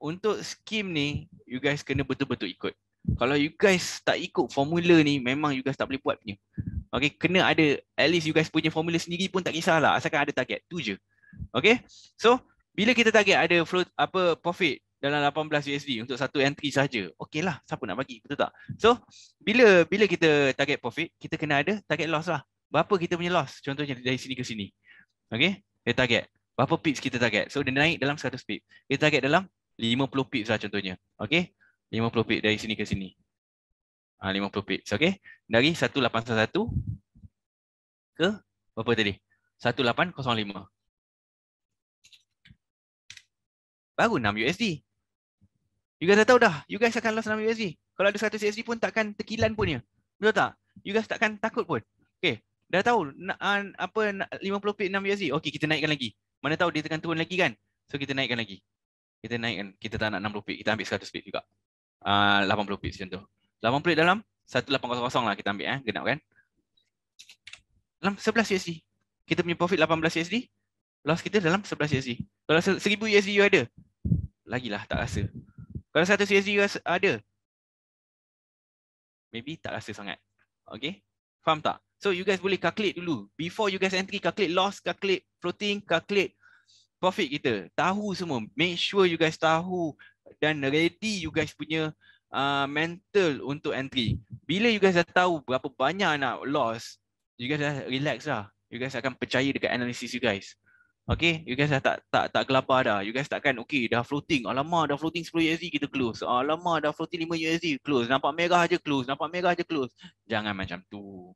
Untuk skim ni, you guys kena betul-betul ikut. Kalau you guys tak ikut formula ni, memang you guys tak boleh buat punya. Okay, kena ada, at least you guys punya formula sendiri pun tak kisahlah. Asalkan ada target, tu je. Okay, so bila kita target ada float apa profit dalam 18 USD untuk satu entry saja, okay lah, siapa nak bagi, betul tak? So, bila bila kita target profit, kita kena ada target loss lah berapa kita punya loss contohnya dari sini ke sini. Okey, dia target. Berapa pips kita target? So dia naik dalam 100 pips. Dia target dalam 50 pips lah contohnya. Okey, 50 pips dari sini ke sini. Ha, ah, 50 pips. Okey, dari 181 ke berapa tadi? 1805. Baru 6 USD. You guys dah tahu dah. You guys akan loss 6 USD. Kalau ada 100 USD pun takkan terkilan punnya. Betul tak? You guys takkan takut pun. Okay dah tahu nak, uh, ah, apa nak 50 feet 6 USD. Okey, kita naikkan lagi. Mana tahu dia tekan turun lagi kan? So kita naikkan lagi. Kita naikkan. Kita tak nak 60 feet. Kita ambil 100 feet juga. Uh, 80 feet macam tu. 80 feet dalam 1800 lah kita ambil eh. Genap kan? Dalam 11 USD. Kita punya profit 18 USD. Loss kita dalam 11 USD. Kalau 1000 USD you ada. Lagilah tak rasa. Kalau 1 USD you ada. Maybe tak rasa sangat. Okay. Faham tak? So you guys boleh calculate dulu. Before you guys entry, calculate loss, calculate floating, calculate profit kita. Tahu semua. Make sure you guys tahu dan ready you guys punya uh, mental untuk entry. Bila you guys dah tahu berapa banyak nak loss, you guys dah relax lah. You guys akan percaya dekat analysis you guys. Okay, you guys dah tak tak tak gelapar dah. You guys takkan okay dah floating. Alamak dah floating 10 USD kita close. Alamak dah floating 5 USD close. Nampak merah je close. Nampak merah je close. Jangan macam tu.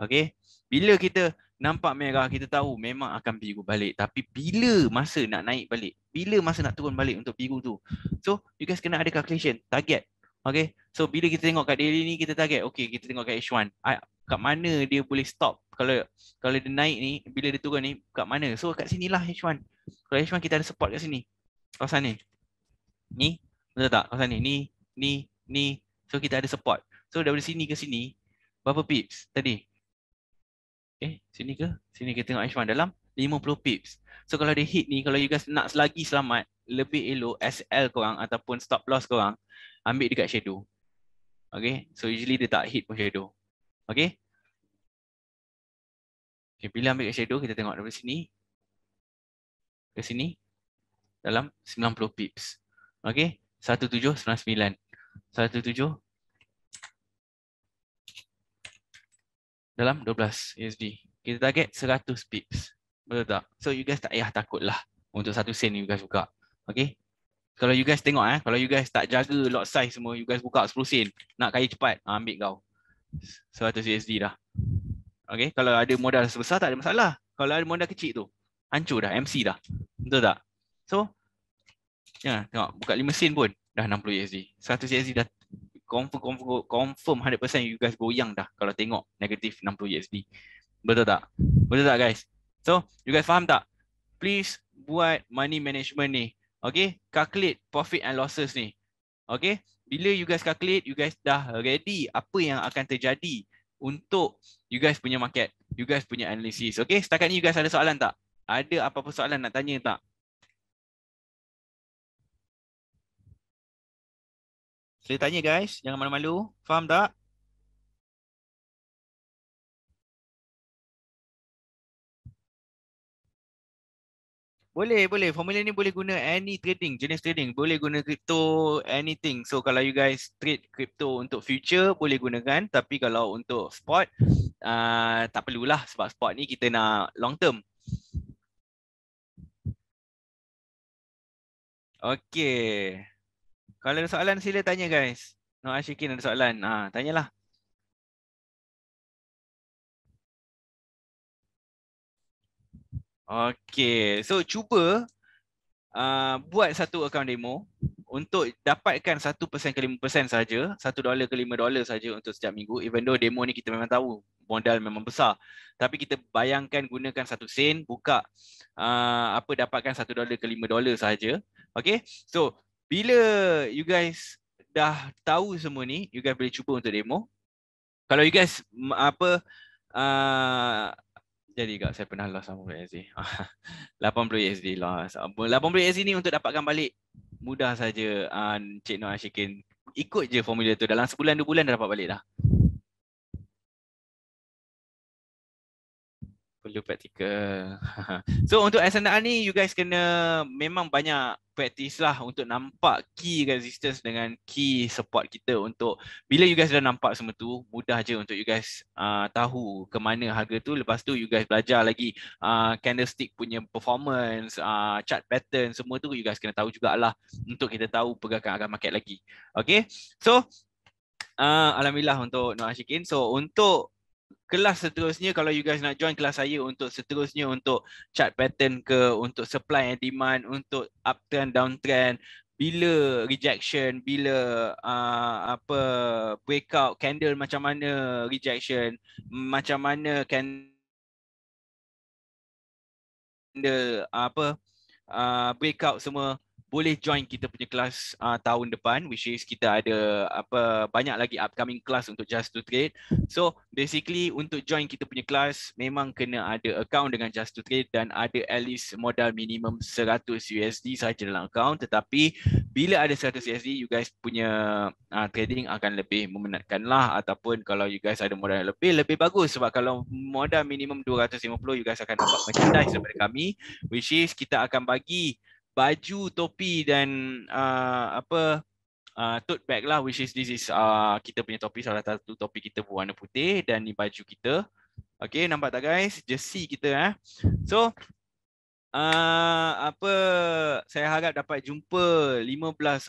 Okay. Bila kita nampak merah, kita tahu memang akan biru balik. Tapi bila masa nak naik balik? Bila masa nak turun balik untuk biru tu? So, you guys kena ada calculation, target. Okay. So, bila kita tengok kat daily ni, kita target. Okay, kita tengok kat H1. I, ah, kat mana dia boleh stop? Kalau kalau dia naik ni, bila dia turun ni, kat mana? So, kat sini lah H1. Kalau H1, kita ada support kat sini. Kawasan ni. Ni. Betul tak? Kawasan ni. Ni. Ni. Ni. So, kita ada support. So, daripada sini ke sini, berapa pips tadi? Eh, sini ke? Sini kita tengok Aishman dalam 50 pips. So kalau dia hit ni, kalau you guys nak lagi selamat, lebih elok SL korang ataupun stop loss korang, ambil dekat shadow. Okay, so usually dia tak hit pun shadow. Okay. Okay, bila ambil dekat shadow, kita tengok dari sini. Ke sini. Dalam 90 pips. Okay, 1799. 1799. dalam 12 USD. Kita target 100 pips. Betul tak? So you guys tak payah takut lah untuk satu sen you guys buka. Okay? Kalau you guys tengok eh, kalau you guys tak jaga lot size semua, you guys buka 10 sen, nak kaya cepat, ah, ambil kau. 100 USD dah. Okay? Kalau ada modal sebesar tak ada masalah. Kalau ada modal kecil tu, hancur dah, MC dah. Betul tak? So, ya, tengok, buka 5 sen pun, dah 60 USD. 100 USD dah confirm confirm confirm 100% you guys goyang dah kalau tengok negatif 60 USD. Betul tak? Betul tak guys? So, you guys faham tak? Please buat money management ni. Okay, calculate profit and losses ni. Okay, bila you guys calculate, you guys dah ready apa yang akan terjadi untuk you guys punya market, you guys punya analysis. Okay, setakat ni you guys ada soalan tak? Ada apa-apa soalan nak tanya tak? Saya tanya guys, jangan malu-malu. Faham tak? Boleh, boleh. Formula ni boleh guna any trading, jenis trading. Boleh guna crypto, anything. So kalau you guys trade crypto untuk future, boleh gunakan. Tapi kalau untuk spot, uh, tak perlulah sebab spot ni kita nak long term. Okay. Kalau ada soalan sila tanya guys. No Ashikin ada soalan. Ha, tanyalah. Okay. So cuba uh, buat satu account demo untuk dapatkan 1% ke 5% saja, 1 dolar ke 5 dolar saja untuk setiap minggu. Even though demo ni kita memang tahu modal memang besar. Tapi kita bayangkan gunakan satu sen, buka uh, apa dapatkan 1 dolar ke 5 dolar saja. Okay. So bila you guys dah tahu semua ni, you guys boleh cuba untuk demo. Kalau you guys apa uh, jadi gak saya pernah lost sama USD. 80 USD lost. 80 USD ni untuk dapatkan balik mudah saja uh, Cik Noah Ashikin ikut je formula tu dalam sebulan dua bulan dah dapat balik dah. perlu praktikal. so untuk SNR ni you guys kena memang banyak praktis lah untuk nampak key resistance dengan key support kita untuk bila you guys dah nampak semua tu mudah je untuk you guys uh, tahu ke mana harga tu lepas tu you guys belajar lagi uh, candlestick punya performance uh, chart pattern semua tu you guys kena tahu jugalah untuk kita tahu pergerakan agak market lagi okay so uh, Alhamdulillah untuk Noah Syikin so untuk kelas seterusnya kalau you guys nak join kelas saya untuk seterusnya untuk chart pattern ke untuk supply and demand untuk uptrend downtrend bila rejection bila uh, apa breakout candle macam mana rejection macam mana candle uh, apa uh, breakout semua boleh join kita punya kelas uh, tahun depan which is kita ada apa banyak lagi upcoming kelas untuk just to trade so basically untuk join kita punya kelas memang kena ada account dengan just to trade dan ada at least modal minimum 100 USD saja dalam account tetapi bila ada 100 USD you guys punya uh, trading akan lebih memenatkan lah ataupun kalau you guys ada modal yang lebih lebih bagus sebab kalau modal minimum 250 you guys akan dapat merchandise daripada kami which is kita akan bagi baju topi dan uh, apa uh, tote bag lah which is this is uh, kita punya topi salah satu topi kita berwarna putih dan ni baju kita okey nampak tak guys jersey kita eh so uh, apa saya harap dapat jumpa 15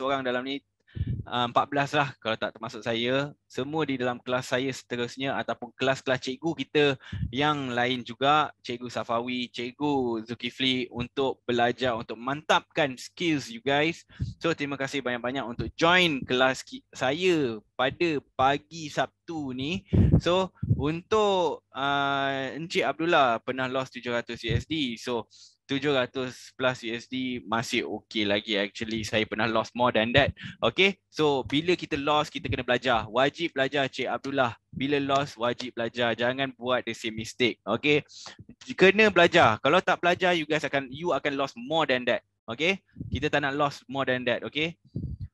orang dalam ni 14 ah, lah kalau tak termasuk saya semua di dalam kelas saya seterusnya ataupun kelas-kelas cikgu kita yang lain juga cikgu Safawi, cikgu Zulkifli untuk belajar untuk mantapkan skills you guys. So terima kasih banyak-banyak untuk join kelas saya pada pagi Sabtu ni. So untuk uh, Encik Abdullah pernah lost 700 USD. So 700 plus USD masih okay lagi actually saya pernah lost more than that okay so bila kita lost kita kena belajar wajib belajar Cik Abdullah bila lost wajib belajar jangan buat the same mistake okay kena belajar kalau tak belajar you guys akan you akan lost more than that okay kita tak nak lost more than that okay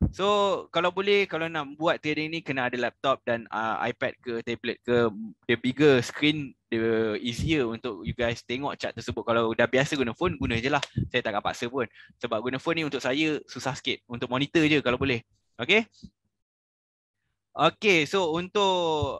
So kalau boleh kalau nak buat trading ni kena ada laptop dan uh, iPad ke tablet ke the bigger screen the easier untuk you guys tengok chart tersebut kalau dah biasa guna phone guna je lah saya tak akan paksa pun sebab guna phone ni untuk saya susah sikit untuk monitor je kalau boleh okay Okay, so untuk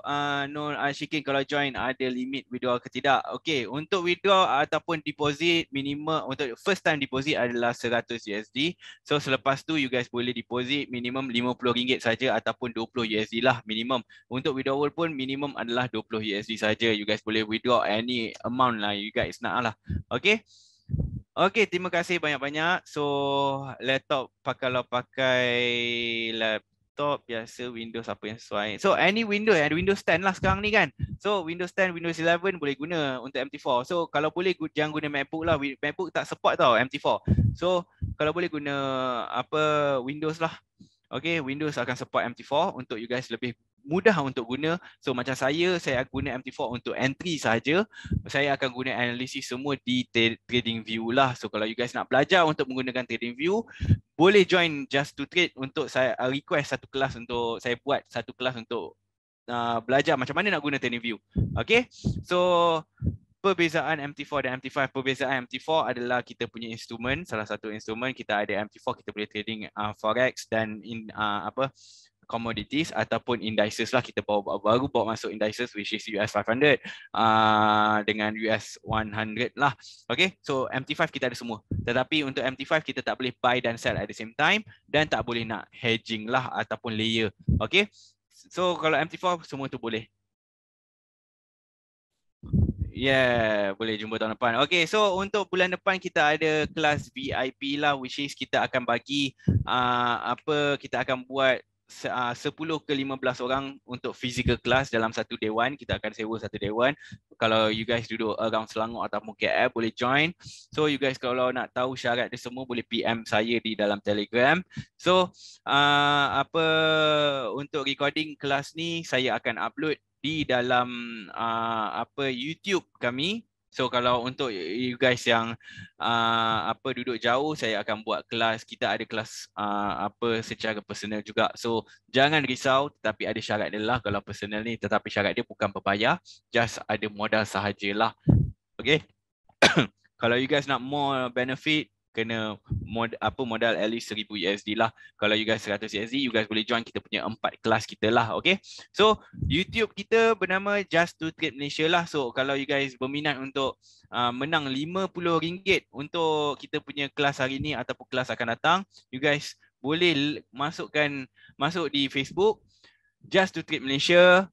uh, Nur Ashikin kalau join ada limit withdrawal ke tidak. Okay, untuk withdrawal ataupun deposit minimum untuk first time deposit adalah 100 USD. So selepas tu you guys boleh deposit minimum RM50 saja ataupun 20 USD lah minimum. Untuk withdrawal pun minimum adalah 20 USD saja. You guys boleh withdraw any amount lah you guys nak lah. Okay. Okay, terima kasih banyak-banyak. So, laptop kalau pakai laptop laptop biasa Windows apa yang sesuai. So any Windows ada Windows 10 lah sekarang ni kan. So Windows 10 Windows 11 boleh guna untuk MT4. So kalau boleh jangan guna MacBook lah. MacBook tak support tau MT4. So kalau boleh guna apa Windows lah. Okay, Windows akan support MT4 untuk you guys lebih mudah untuk guna. So macam saya, saya akan guna MT4 untuk entry saja. Saya akan guna analisis semua di trading view lah. So kalau you guys nak belajar untuk menggunakan trading view, boleh join just to trade untuk saya uh, request satu kelas untuk saya buat satu kelas untuk uh, belajar macam mana nak guna trading view. Okay, so perbezaan MT4 dan MT5. Perbezaan MT4 adalah kita punya instrumen, salah satu instrumen kita ada MT4 kita boleh trading uh, forex dan in uh, apa commodities ataupun indices lah kita bawa baru bawa masuk indices which is US 500 uh, dengan US 100 lah okay so MT5 kita ada semua tetapi untuk MT5 kita tak boleh buy dan sell at the same time dan tak boleh nak hedging lah ataupun layer okay so kalau MT4 semua tu boleh Yeah, boleh jumpa tahun depan. Okay, so untuk bulan depan kita ada kelas VIP lah which is kita akan bagi uh, apa kita akan buat 10 ah, ke 15 orang untuk physical class dalam satu dewan kita akan sewa satu dewan kalau you guys duduk around Selangor ataupun KL eh, boleh join so you guys kalau nak tahu syarat dia semua boleh PM saya di dalam Telegram so uh, apa untuk recording kelas ni saya akan upload di dalam uh, apa YouTube kami So kalau untuk you guys yang uh, apa duduk jauh saya akan buat kelas kita ada kelas uh, apa secara personal juga. So jangan risau tapi ada syarat dia lah kalau personal ni tetapi syarat dia bukan berbayar just ada modal sahajalah. Okay. kalau you guys nak more benefit kena mod, apa modal at least 1000 USD lah. Kalau you guys 100 USD, you guys boleh join kita punya empat kelas kita lah. Okay. So, YouTube kita bernama Just to Trade Malaysia lah. So, kalau you guys berminat untuk uh, menang RM50 untuk kita punya kelas hari ni ataupun kelas akan datang, you guys boleh masukkan masuk di Facebook Just to Trade Malaysia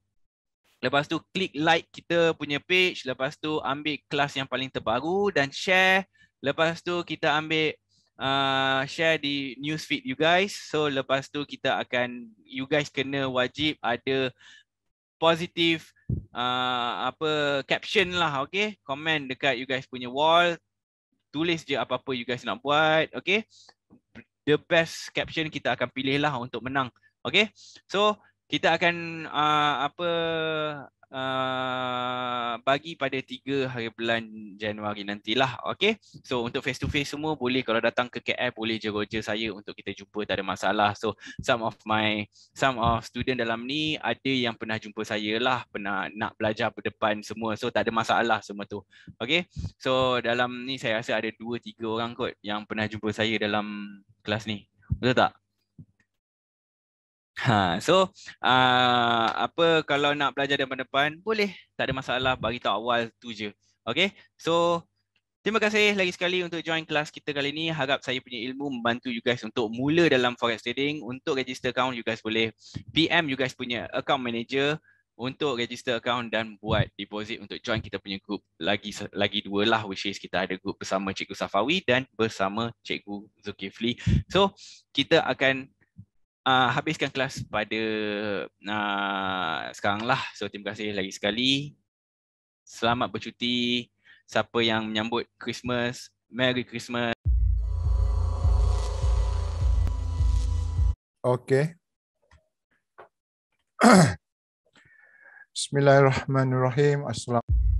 Lepas tu klik like kita punya page, lepas tu ambil kelas yang paling terbaru dan share Lepas tu kita ambil uh, share di newsfeed you guys. So lepas tu kita akan you guys kena wajib ada positif uh, apa caption lah okay comment dekat you guys punya wall tulis je apa-apa you guys nak buat okay the best caption kita akan pilih lah untuk menang okay so kita akan uh, apa uh, bagi pada 3 hari bulan Januari nantilah okey so untuk face to face semua boleh kalau datang ke KL boleh je roger saya untuk kita jumpa tak ada masalah so some of my some of student dalam ni ada yang pernah jumpa saya lah pernah nak belajar berdepan semua so tak ada masalah semua tu okey so dalam ni saya rasa ada 2 3 orang kot yang pernah jumpa saya dalam kelas ni betul tak Ha, so uh, apa kalau nak belajar depan depan boleh tak ada masalah bagi tahu awal tu je. Okay, so terima kasih lagi sekali untuk join kelas kita kali ini. Harap saya punya ilmu membantu you guys untuk mula dalam forex trading. Untuk register account you guys boleh PM you guys punya account manager untuk register account dan buat deposit untuk join kita punya group lagi lagi dua lah which is kita ada group bersama Cikgu Safawi dan bersama Cikgu Zulkifli. So kita akan uh, habiskan kelas pada uh, sekarang lah. So terima kasih lagi sekali. Selamat bercuti. Siapa yang menyambut Christmas, Merry Christmas. Okay. Bismillahirrahmanirrahim. Assalamualaikum.